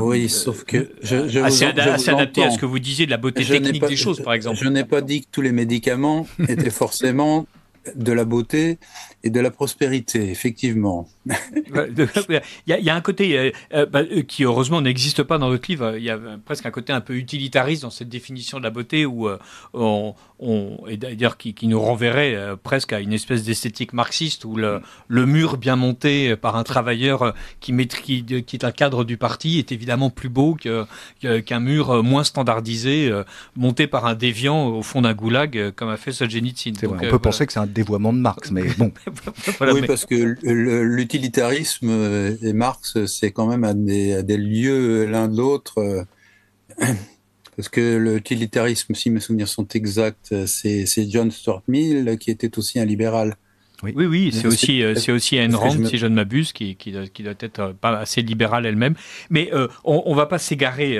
oui, sauf que. Je, assez, adapté à ce que vous disiez de la beauté technique des choses, par exemple. Je n'ai pas dit que tous les médicaments étaient forcément de la beauté et de la prospérité, effectivement. il, y a, un côté euh, euh, bah, euh, qui, heureusement, n'existe pas dans votre livre. Il y a presque un côté un peu utilitariste dans cette définition de la beauté, où on, d'ailleurs qui, nous renverrait presque à une espèce d'esthétique marxiste, où le, mur bien monté par un travailleur qui, qui, est un cadre du parti est évidemment plus beau que, qu'un mur moins standardisé, monté par un déviant au fond d'un goulag, comme a fait Solzhenitsyn. Donc, on peut penser que c'est dévoiement de Marx, mais bon. oui, parce que l'utilitarisme euh, et Marx, c'est quand même à des, à des lieux l'un de l'autre. Euh, parce que l'utilitarisme, si mes souvenirs sont exacts, euh, c'est John Stuart Mill qui était aussi un libéral. Oui, oui, c'est aussi, euh, c'est aussi Ayn Rand, si je ne m'abuse, qui, qui, doit, qui, doit être euh, pas assez libérale elle-même. Mais euh, on, ne va pas s'égarer,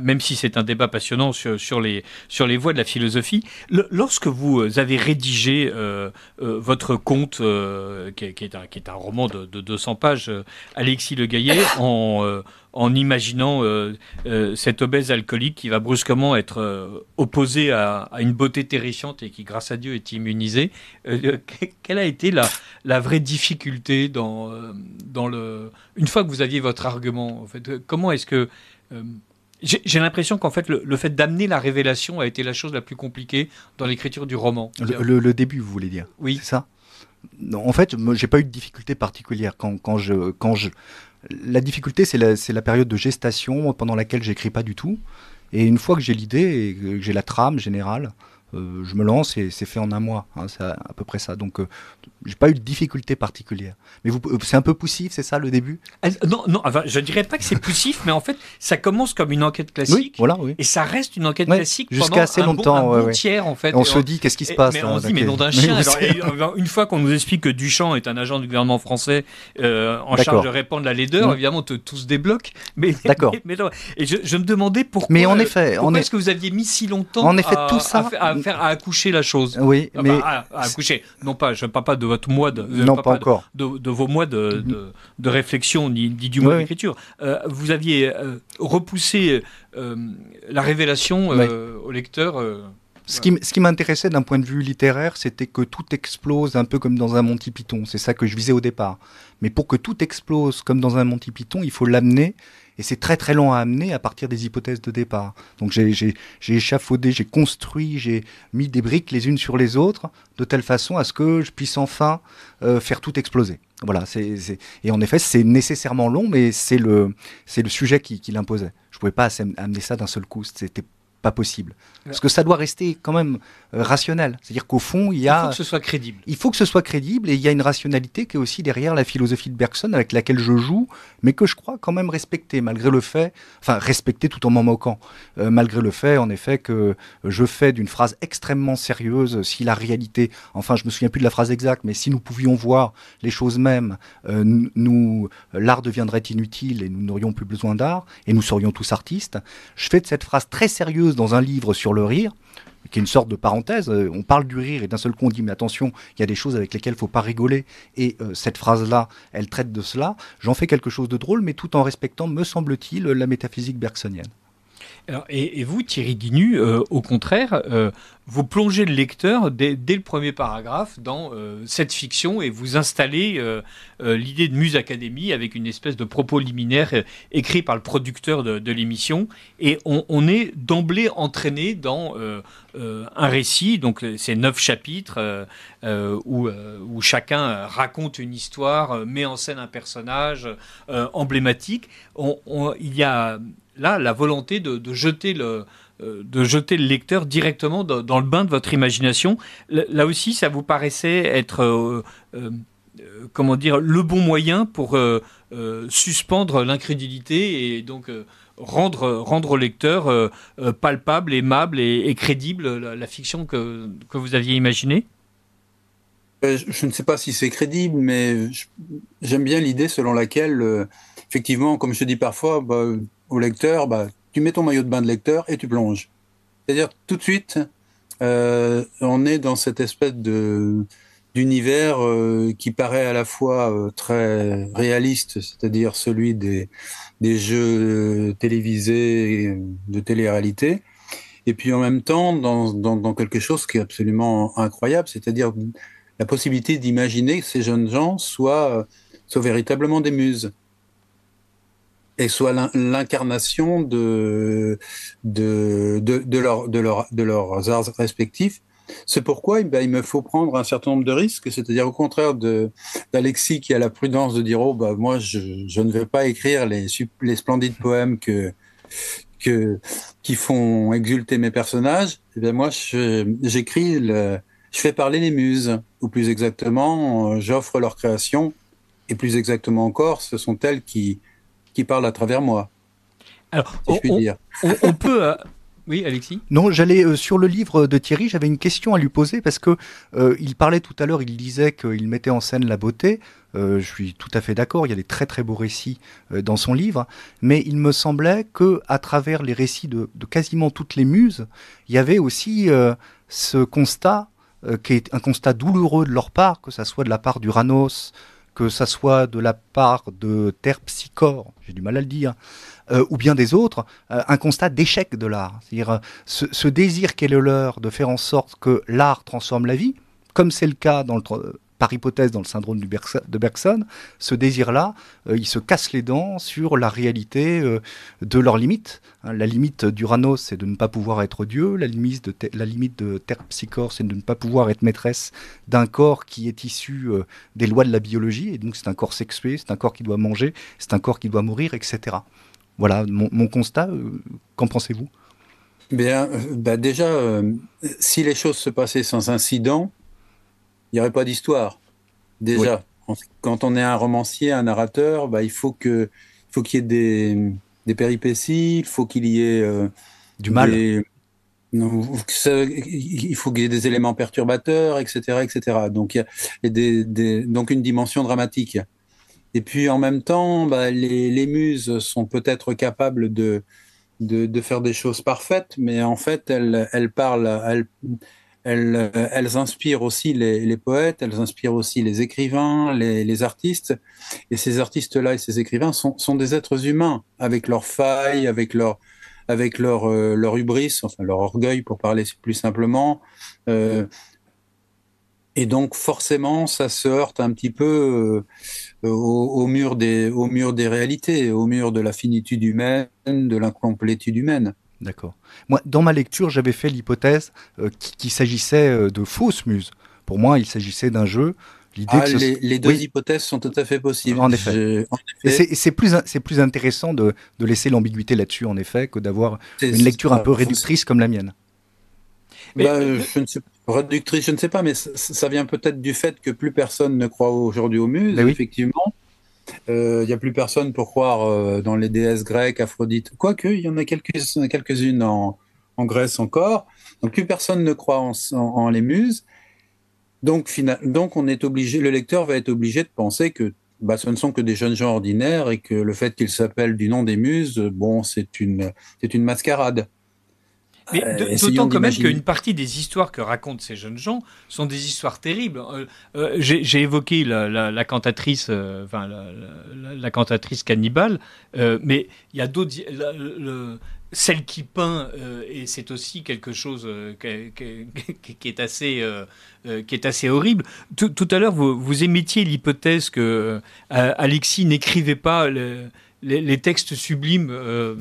même si c'est un débat passionnant sur, les, sur les voies de la philosophie. lorsque vous avez rédigé votre conte, qui est, qui, est un, qui est un roman de, de 200 pages, Alexis Le Gaillet, en en imaginant euh, euh, cette cet obèse alcoolique qui va brusquement être euh, opposé à, une beauté terrifiante et qui, grâce à Dieu, est immunisé. quelle a été la, vraie difficulté dans, le... Une fois que vous aviez votre argument, en fait, comment est-ce que... J'ai l'impression qu'en fait, le, fait d'amener la révélation a été la chose la plus compliquée dans l'écriture du roman. Le, début, vous voulez dire Oui. C'est ça En fait, je n'ai pas eu de difficulté particulière. quand je... Quand je la difficulté, c'est la, période de gestation pendant laquelle j'écris pas du tout. Et une fois que j'ai l'idée et que j'ai la trame générale, euh, je me lance et c'est fait en un mois. Hein, c'est à, peu près ça. Donc, je euh, j'ai pas eu de difficulté particulière. Mais euh, c'est un peu poussif, c'est ça le début Non, non. je dirais pas que c'est poussif, mais en fait, ça commence comme une enquête classique. Et ça reste une enquête classique jusqu'à assez un longtemps. Bon, en fait. Hein, on se dit qu'est-ce qui se passe On se dit mais non d'un chien. une fois qu'on nous explique que Duchamp est un agent du gouvernement français en charge de répandre la laideur, évidemment, tout se débloque. Mais d'accord. Mais, et je, me demandais pourquoi. Mais en effet, en e- est-ce que vous aviez mis si longtemps En effet, tout ça à accoucher la chose. Oui, mais à, accoucher. Non pas, je ne pas de votre mois de, non, pas, encore. De, vos mois euh, de, de, réflexion ni, du mois d'écriture. Euh, vous aviez euh, repoussé la révélation au lecteur. Ce qui, m'intéressait d'un point de vue littéraire, c'était que tout explose un peu comme dans un Monty Python. C'est ça que je visais au départ. Mais pour que tout explose comme dans un Monty Python, il faut l'amener. Et c'est très très long à amener à partir des hypothèses de départ. Donc j'ai échafaudé, j'ai construit, j'ai mis des briques les unes sur les autres de telle façon à ce que je puisse enfin euh, faire tout exploser. Voilà. Et en effet, c'est nécessairement long, mais c'est le, sujet qui, l'imposait. Je ne pouvais pas amener ça d'un seul coup. C'était pas possible. Parce que ça doit rester quand même euh, rationnel. C'est-à-dire qu'au fond, il y a. Il faut que ce soit crédible. Il faut que ce soit crédible et il y a une rationalité qui est aussi derrière la philosophie de Bergson avec laquelle je joue, mais que je crois quand même respecter, malgré le fait. Enfin, respecter tout en m'en moquant. Euh, malgré le fait, en effet, que je fais d'une phrase extrêmement sérieuse euh, si la réalité. Enfin, je me souviens plus de la phrase exacte, mais si nous pouvions voir les choses mêmes, nous, l'art deviendrait inutile et nous n'aurions plus besoin d'art et nous serions tous artistes. Je fais de cette phrase très sérieuse dans un livre sur le rire, qui est une sorte de parenthèse. Euh, on parle du rire et d'un seul coup on dit mais attention, il y a des choses avec lesquelles il faut pas rigoler. Et euh, cette phrase-là, elle traite de cela. J'en fais quelque chose de drôle, mais tout en respectant, me semble-t-il, la métaphysique bergsonienne. Alors, et, vous, Thierry Guinu, euh, au contraire, euh, vous plongez le lecteur dès, le premier paragraphe dans euh, cette fiction et vous installez l'idée de Muse Academy avec une espèce de propos liminaire écrit par le producteur de, l'émission. Et on, est d'emblée entraîné dans un récit, donc ces neuf chapitres où, chacun raconte une histoire, met en scène un personnage emblématique. il y a là la volonté de, jeter le euh, de jeter le lecteur directement dans, le bain de votre imagination. Là aussi, ça vous paraissait être euh, euh, comment dire le bon moyen pour suspendre l'incrédulité et donc rendre rendre au lecteur palpable, aimable et, crédible la, fiction que, vous aviez imaginée. Je ne sais pas si c'est crédible, mais j'aime bien l'idée selon laquelle, effectivement, comme je dis parfois, bah, au lecteur, bah, tu mets ton maillot de bain de lecteur et tu plonges. C'est-à-dire tout de suite, euh, on est dans cette espèce de d'univers euh, qui paraît à la fois euh, très réaliste, c'est-à-dire celui des, des jeux télévisés de télé-réalité, et puis en même temps dans, quelque chose qui est absolument incroyable, c'est-à-dire la possibilité d'imaginer que ces jeunes gens soient, soient véritablement des muses et soit l'incarnation de, de, de, de, de, de leurs arts respectifs. C'est pourquoi eh ben, il me faut prendre un certain nombre de risques, c'est-à-dire au contraire d'Alexis qui a la prudence de dire oh bah moi je, je ne vais pas écrire les, les splendides poèmes que, que qui font exulter mes personnages. Et eh bien moi j'écris je fais parler les muses, ou plus exactement, euh, j'offre leur création, et plus exactement encore, ce sont elles qui, qui parle à travers moi. Alors, on, peut. Euh, oui, Alexis. Non, j'allais euh, sur le livre de Thierry. J'avais une question à lui poser parce que euh, il parlait tout à l'heure. Il disait qu'il mettait en scène la beauté. je suis tout à fait d'accord. Il y a des très très beaux récits dans son livre, mais il me semblait que à travers les récits de, quasiment toutes les muses, il y avait aussi ce constat qui est un constat douloureux de leur part, que ça soit de la part d'Uranos, que ça soit de la part de Terpsichore, j'ai du mal à le dire, euh, ou bien des autres, euh, un constat d'échec de l'art. C'est-à-dire euh, ce, ce, désir qu'est le leur de faire en sorte que l'art transforme la vie, comme c'est le cas dans le, par hypothèse dans le syndrome de Bergson, ce désir-là, euh, il se casse les dents sur la réalité euh, de leurs limites. Hein. la limite d'Uranos, c'est de ne pas pouvoir être Dieu. La limite de, la limite de Terpsichore, c'est de ne pas pouvoir être maîtresse d'un corps qui est issu euh, des lois de la biologie. Et donc, c'est un corps sexué, c'est un corps qui doit manger, c'est un corps qui doit mourir, etc. Voilà mon, constat. Qu'en pensez-vous Bien, bah, déjà, si les choses se passaient sans incident, il n'y aurait pas d'histoire. Déjà, quand on est un romancier, un narrateur, bah, il faut qu'il faut y ait des, péripéties, il faut qu'il y ait... Euh, du mal. Des, il faut qu'il y ait des éléments perturbateurs, etc. etc. Donc, il y a, donc une dimension dramatique. Et puis en même temps, bah, les, muses sont peut-être capables de, de, faire des choses parfaites, mais en fait, elles, parlent, euh, elles, inspirent aussi les, poètes, elles inspirent aussi les écrivains, les, artistes. Et ces artistes-là et ces écrivains sont, sont, des êtres humains, avec leurs failles, avec leur avec leur, euh, leur hubris, enfin leur orgueil pour parler plus simplement. Euh, et donc forcément, ça se heurte un petit peu au, au, mur des, au mur des réalités, au mur de la finitude humaine, de l'incomplétude humaine. D'accord. Moi, dans ma lecture, j'avais fait l'hypothèse euh, qu'il s'agissait euh, de fausses muses. Pour moi, il s'agissait d'un jeu. L'idée ah, les, deux hypothèses sont tout à fait possibles. En effet. C'est plus, intéressant de, laisser l'ambiguïté là-dessus, en effet, que d'avoir une lecture un peu réductrice comme la mienne. Mais, euh, je ne sais, réductrice, je ne sais pas, mais ça, vient peut-être du fait que plus personne ne croit aujourd'hui aux muses, ben effectivement. Il euh, n'y a plus personne pour croire euh, dans les déesses grecques, Aphrodite. Quoique, il y en a quelques-unes en, Grèce encore. Donc, plus personne ne croit en, les muses. Donc, donc, on est obligé, le lecteur va être obligé de penser que bah, ce ne sont que des jeunes gens ordinaires et que le fait qu'ils s'appellent du nom des muses, bon, c'est une, c'est une mascarade. Mais euh, d'autant quand même qu'une partie des histoires que racontent ces jeunes gens sont des histoires terribles. Euh, euh, j'ai évoqué la, cantatrice, enfin la, cantatrice cannibale, mais il y a d'autres. Celle qui peint, et c'est aussi quelque chose qui, est assez, qui est assez horrible. Tout, à l'heure, vous, vous, émettiez l'hypothèse que Alexis n'écrivait pas. Le, les, les, textes sublimes. Euh,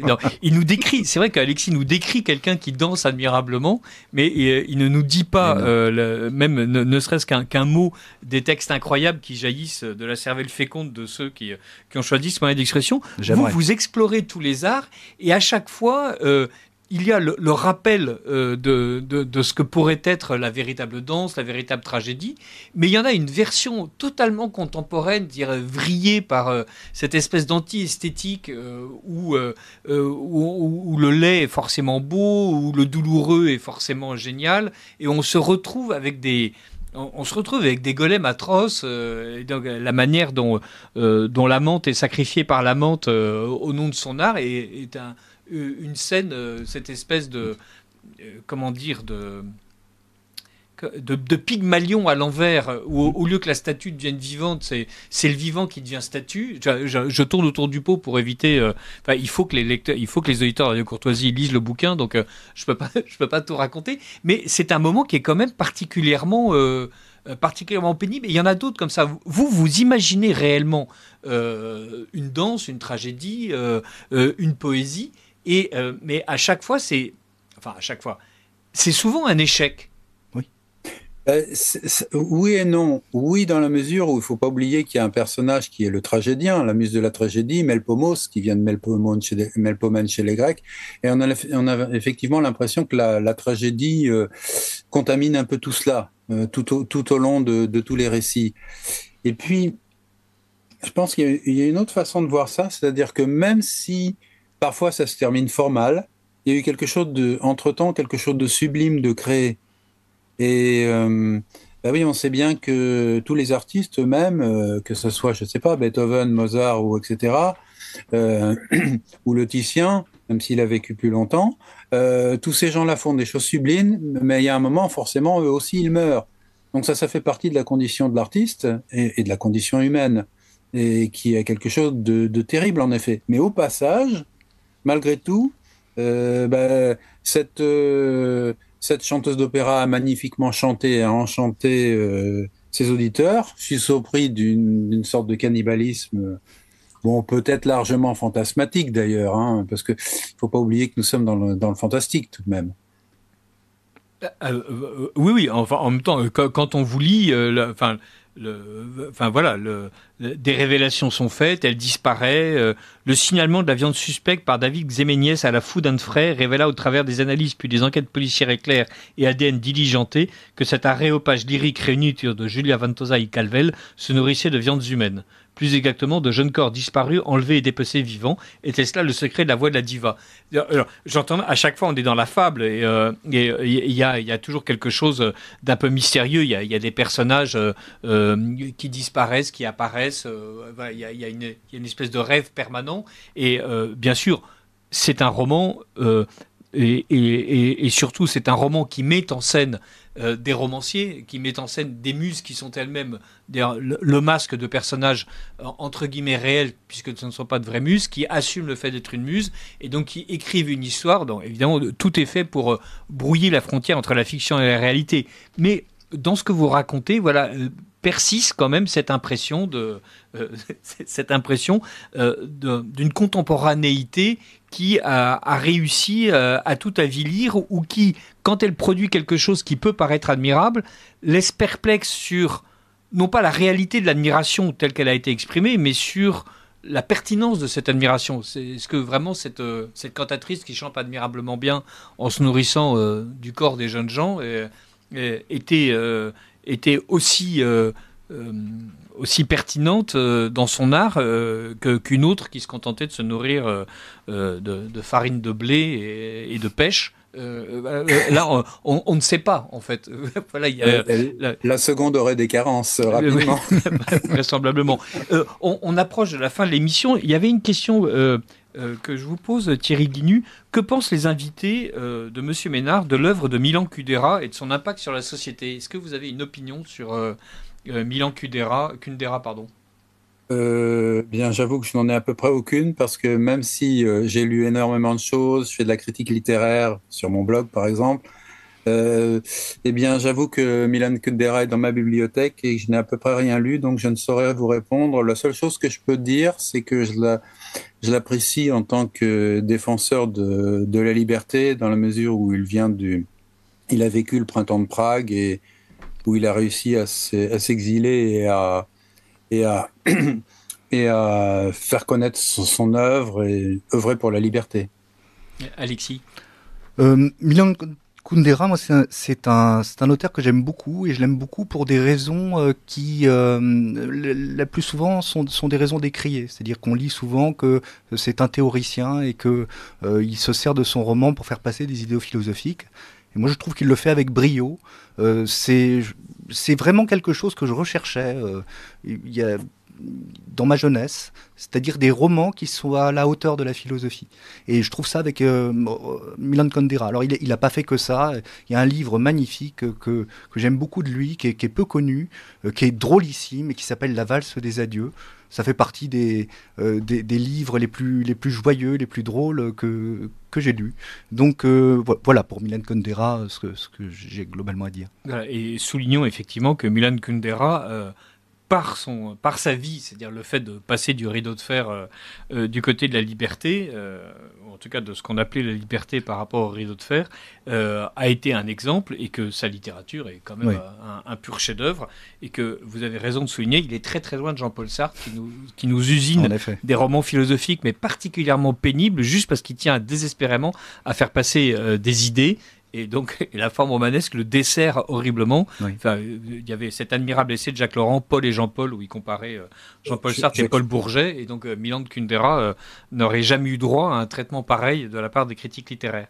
non, il nous décrit, c'est vrai qu'Alexis nous décrit quelqu'un qui danse admirablement, mais euh, il, ne nous dit pas, euh, même ne, serait-ce qu'un mot, des textes incroyables qui jaillissent de la cervelle féconde de ceux qui, qui ont choisi ce moyen d'expression. Vous, vous explorez tous les arts et à chaque fois, euh, il y a le, rappel euh, de, ce que pourrait être la véritable danse, la véritable tragédie, mais il y en a une version totalement contemporaine, dire vrillée par euh, cette espèce d'anti-esthétique euh, où, le laid est forcément beau, où le douloureux est forcément génial, et on se retrouve avec des, on, se retrouve avec des golems atroces, la manière dont, dont l'amante est sacrifiée par l'amante au nom de son art est un, euh, une scène, euh, cette espèce de. Euh, comment dire de, de, Pygmalion à l'envers, où au, lieu que la statue devienne vivante, c'est, le vivant qui devient statue. Je, tourne autour du pot pour éviter. enfin, il faut que les lecteurs, il faut que les auditeurs de Courtoisie lisent le bouquin, donc je peux peux pas tout raconter. Mais c'est un moment qui est quand même particulièrement. particulièrement pénible. Et il y en a d'autres comme ça. Vous, vous imaginez réellement une danse, une tragédie, une poésie, euh, mais à chaque fois, c'est. Enfin, à chaque fois. C'est souvent un échec. Oui. Euh, oui et non. Oui, dans la mesure où il ne faut pas oublier qu'il y a un personnage qui est le tragédien, la muse de la tragédie, Melpomos, qui vient de Melpomène chez, les Grecs. Et on a, on a effectivement l'impression que la, tragédie euh, contamine un peu tout cela, tout au, long de, de tous les récits. Et puis, je pense qu'il y a une autre façon de voir ça, c'est-à-dire que même si Parfois, ça se termine fort mal. Il y a eu quelque chose de, entre-temps, quelque chose de sublime de créer. Et euh, bah oui, on sait bien que tous les artistes eux-mêmes, euh, que ce soit, je ne sais pas, Beethoven, Mozart ou etc., euh, ou le Titien, même s'il a vécu plus longtemps, tous ces gens-là font des choses sublimes, mais il y a un moment, forcément, eux aussi, ils meurent. Donc ça, ça fait partie de la condition de l'artiste et, de la condition humaine, et qui est quelque chose de terrible, en effet. Mais au passage, malgré tout, euh, bah, euh, cette, chanteuse d'opéra a magnifiquement chanté et a enchanté euh, ses auditeurs. Je suis surpris d'une sorte de cannibalisme bon, peut-être largement fantasmatique d'ailleurs, hein, parce qu'il ne faut pas oublier que nous sommes dans le, fantastique tout de même. oui, oui, enfin, en même temps, quand on vous lit, enfin, le, enfin voilà, le, des révélations sont faites, elle disparaît. Euh, le signalement de la viande suspecte par David Xeméniès à la foudre frais révéla au travers des analyses puis des enquêtes policières éclairs et ADN diligentées que cet aréopage lyrique réuniture de Julia Ventosa et Calvel se nourrissait de viandes humaines plus exactement de jeunes corps disparus, enlevés et dépecés vivants. était cela le secret de la voix de la diva J'entends, à chaque fois, on est dans la fable et il euh, euh, y, a, toujours quelque chose euh, d'un peu mystérieux. Il y, a, des personnages qui disparaissent, qui apparaissent. Il y, a, une, espèce de rêve permanent. Et bien sûr, c'est un roman et, et, surtout, c'est un roman qui met en scène euh, des romanciers, qui met en scène des muses qui sont elles-mêmes le, masque de personnages entre guillemets réels, puisque ce ne sont pas de vraies muses, qui assument le fait d'être une muse, et donc qui écrivent une histoire. Donc, évidemment, tout est fait pour euh, brouiller la frontière entre la fiction et la réalité. Mais dans ce que vous racontez, voilà, euh, persiste quand même cette impression de cette impression d'une contemporanéité qui a, réussi euh, à tout avilir ou qui, quand elle produit quelque chose qui peut paraître admirable, laisse perplexe sur non pas la réalité de l'admiration telle qu'elle a été exprimée, mais sur la pertinence de cette admiration. Est-ce que vraiment euh, cette, cantatrice qui chante admirablement bien en se nourrissant euh, du corps des jeunes gens était, était aussi euh, aussi pertinente euh, dans son art euh, qu'une autre qui se contentait de se nourrir de, farine de blé et, de pêche. là, on, ne sait pas, en fait. la, seconde aurait des carences rapidement. vraisemblablement. On, on, approche de la fin de l'émission. Il y avait une question que je vous pose, Thierry Guinu. Que pensent les invités de M. Ménard de l'œuvre de Milan Cudera et de son impact sur la société Est-ce que vous avez une opinion sur euh, Milan Kundera, Kundera pardon. Euh, bien, j'avoue que je n'en ai à peu près aucune parce que même si euh, j'ai lu énormément de choses, je fais de la critique littéraire sur mon blog par exemple, eh bien, j'avoue que Milan Kundera est dans ma bibliothèque et que je n'ai à peu près rien lu, donc je ne saurais vous répondre. La seule chose que je peux dire, c'est que je l'apprécie en tant que défenseur de, de, la liberté dans la mesure où il vient du, il a vécu le printemps de Prague et où il a réussi à s'exiler et à, et et à faire connaître son, œuvre et œuvrer pour la liberté. Alexis euh, Milan Kundera, c'est un, auteur que j'aime beaucoup et je l'aime beaucoup pour des raisons euh, qui, euh, la plus souvent, sont, des raisons décriées. C'est-à-dire qu'on lit souvent que c'est un théoricien et qu'il euh, se sert de son roman pour faire passer des idéaux philosophiques. Et moi, je trouve qu'il le fait avec brio. Euh, c'est vraiment quelque chose que je recherchais. Euh, dans ma jeunesse, c'est-à-dire des romans qui soient à la hauteur de la philosophie. Et je trouve ça avec euh, euh, Milan Kundera. Alors il n'a pas fait que ça, il y a un livre magnifique que, que j'aime beaucoup de lui, qui est, peu connu, euh, qui est drôlissime et qui s'appelle La valse des adieux. Ça fait partie des, des, livres les plus, les plus joyeux, les plus drôles que, que j'ai lus. Donc voilà pour Milan Kundera ce que, ce que j'ai globalement à dire. et soulignons effectivement que Milan Kundera par, son, par sa vie, c'est-à-dire le fait de passer du rideau de fer euh, euh, du côté de la liberté, euh, en tout cas de ce qu'on appelait la liberté par rapport au rideau de fer, a été un exemple et que sa littérature est quand même un, un, pur chef-d'œuvre et que vous avez raison de souligner, il est très très loin de Jean-Paul Sartre qui nous, qui nous usine des romans philosophiques mais particulièrement pénibles juste parce qu'il tient désespérément à faire passer des idées et donc, la forme romanesque le dessert horriblement. il y avait cet admirable essai de Jacques Laurent, Paul et Jean-Paul, où il comparait euh, Jean-Paul Sartre et Paul Bourget. Et donc, euh, Milan Kundera euh, n'aurait jamais eu droit à un traitement pareil de la part des critiques littéraires.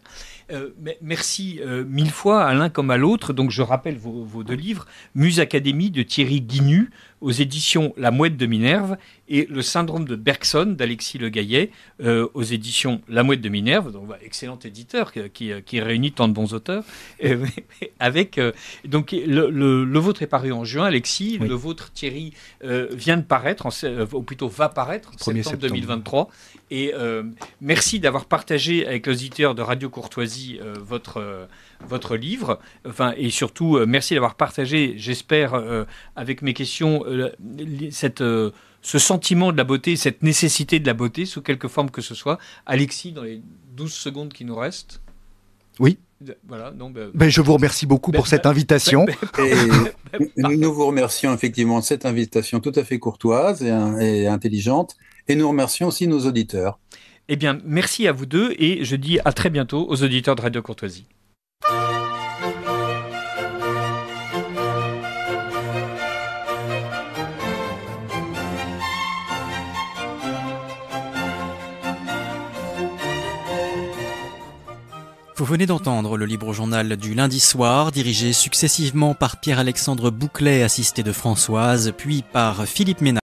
merci mille fois à l'un comme à l'autre. Donc, je rappelle vos, vos, deux livres Muse Académie de Thierry Guinu, aux éditions La Mouette de Minerve et Le syndrome de Bergson d'Alexis Le Gaillet euh, aux éditions La Mouette de Minerve, donc, bah, excellent éditeur qui, réunit tant de bons auteurs. Euh, avec, euh, donc, le, vôtre est paru en juin, Alexis, le vôtre Thierry vient de paraître, ou plutôt va paraître en septembre, 2023. Et merci d'avoir partagé avec l'auditeur de Radio Courtoisie votre votre livre. Enfin, et surtout, euh, merci d'avoir partagé, j'espère, euh, avec mes questions, euh, cette, ce sentiment de la beauté, cette nécessité de la beauté, sous quelque forme que ce soit. Alexis, dans les 12 secondes qui nous restent. Oui. Voilà, ben, ben, je vous remercie beaucoup pour ben, cette ben, invitation. nous vous remercions effectivement de cette invitation tout à fait courtoise et, et intelligente. Et nous remercions aussi nos auditeurs. Eh bien, merci à vous deux et je dis à très bientôt aux auditeurs de Radio Courtoisie. Vous venez d'entendre le libre journal du lundi soir, dirigé successivement par Pierre-Alexandre Bouclet, assisté de Françoise, puis par Philippe Ménard.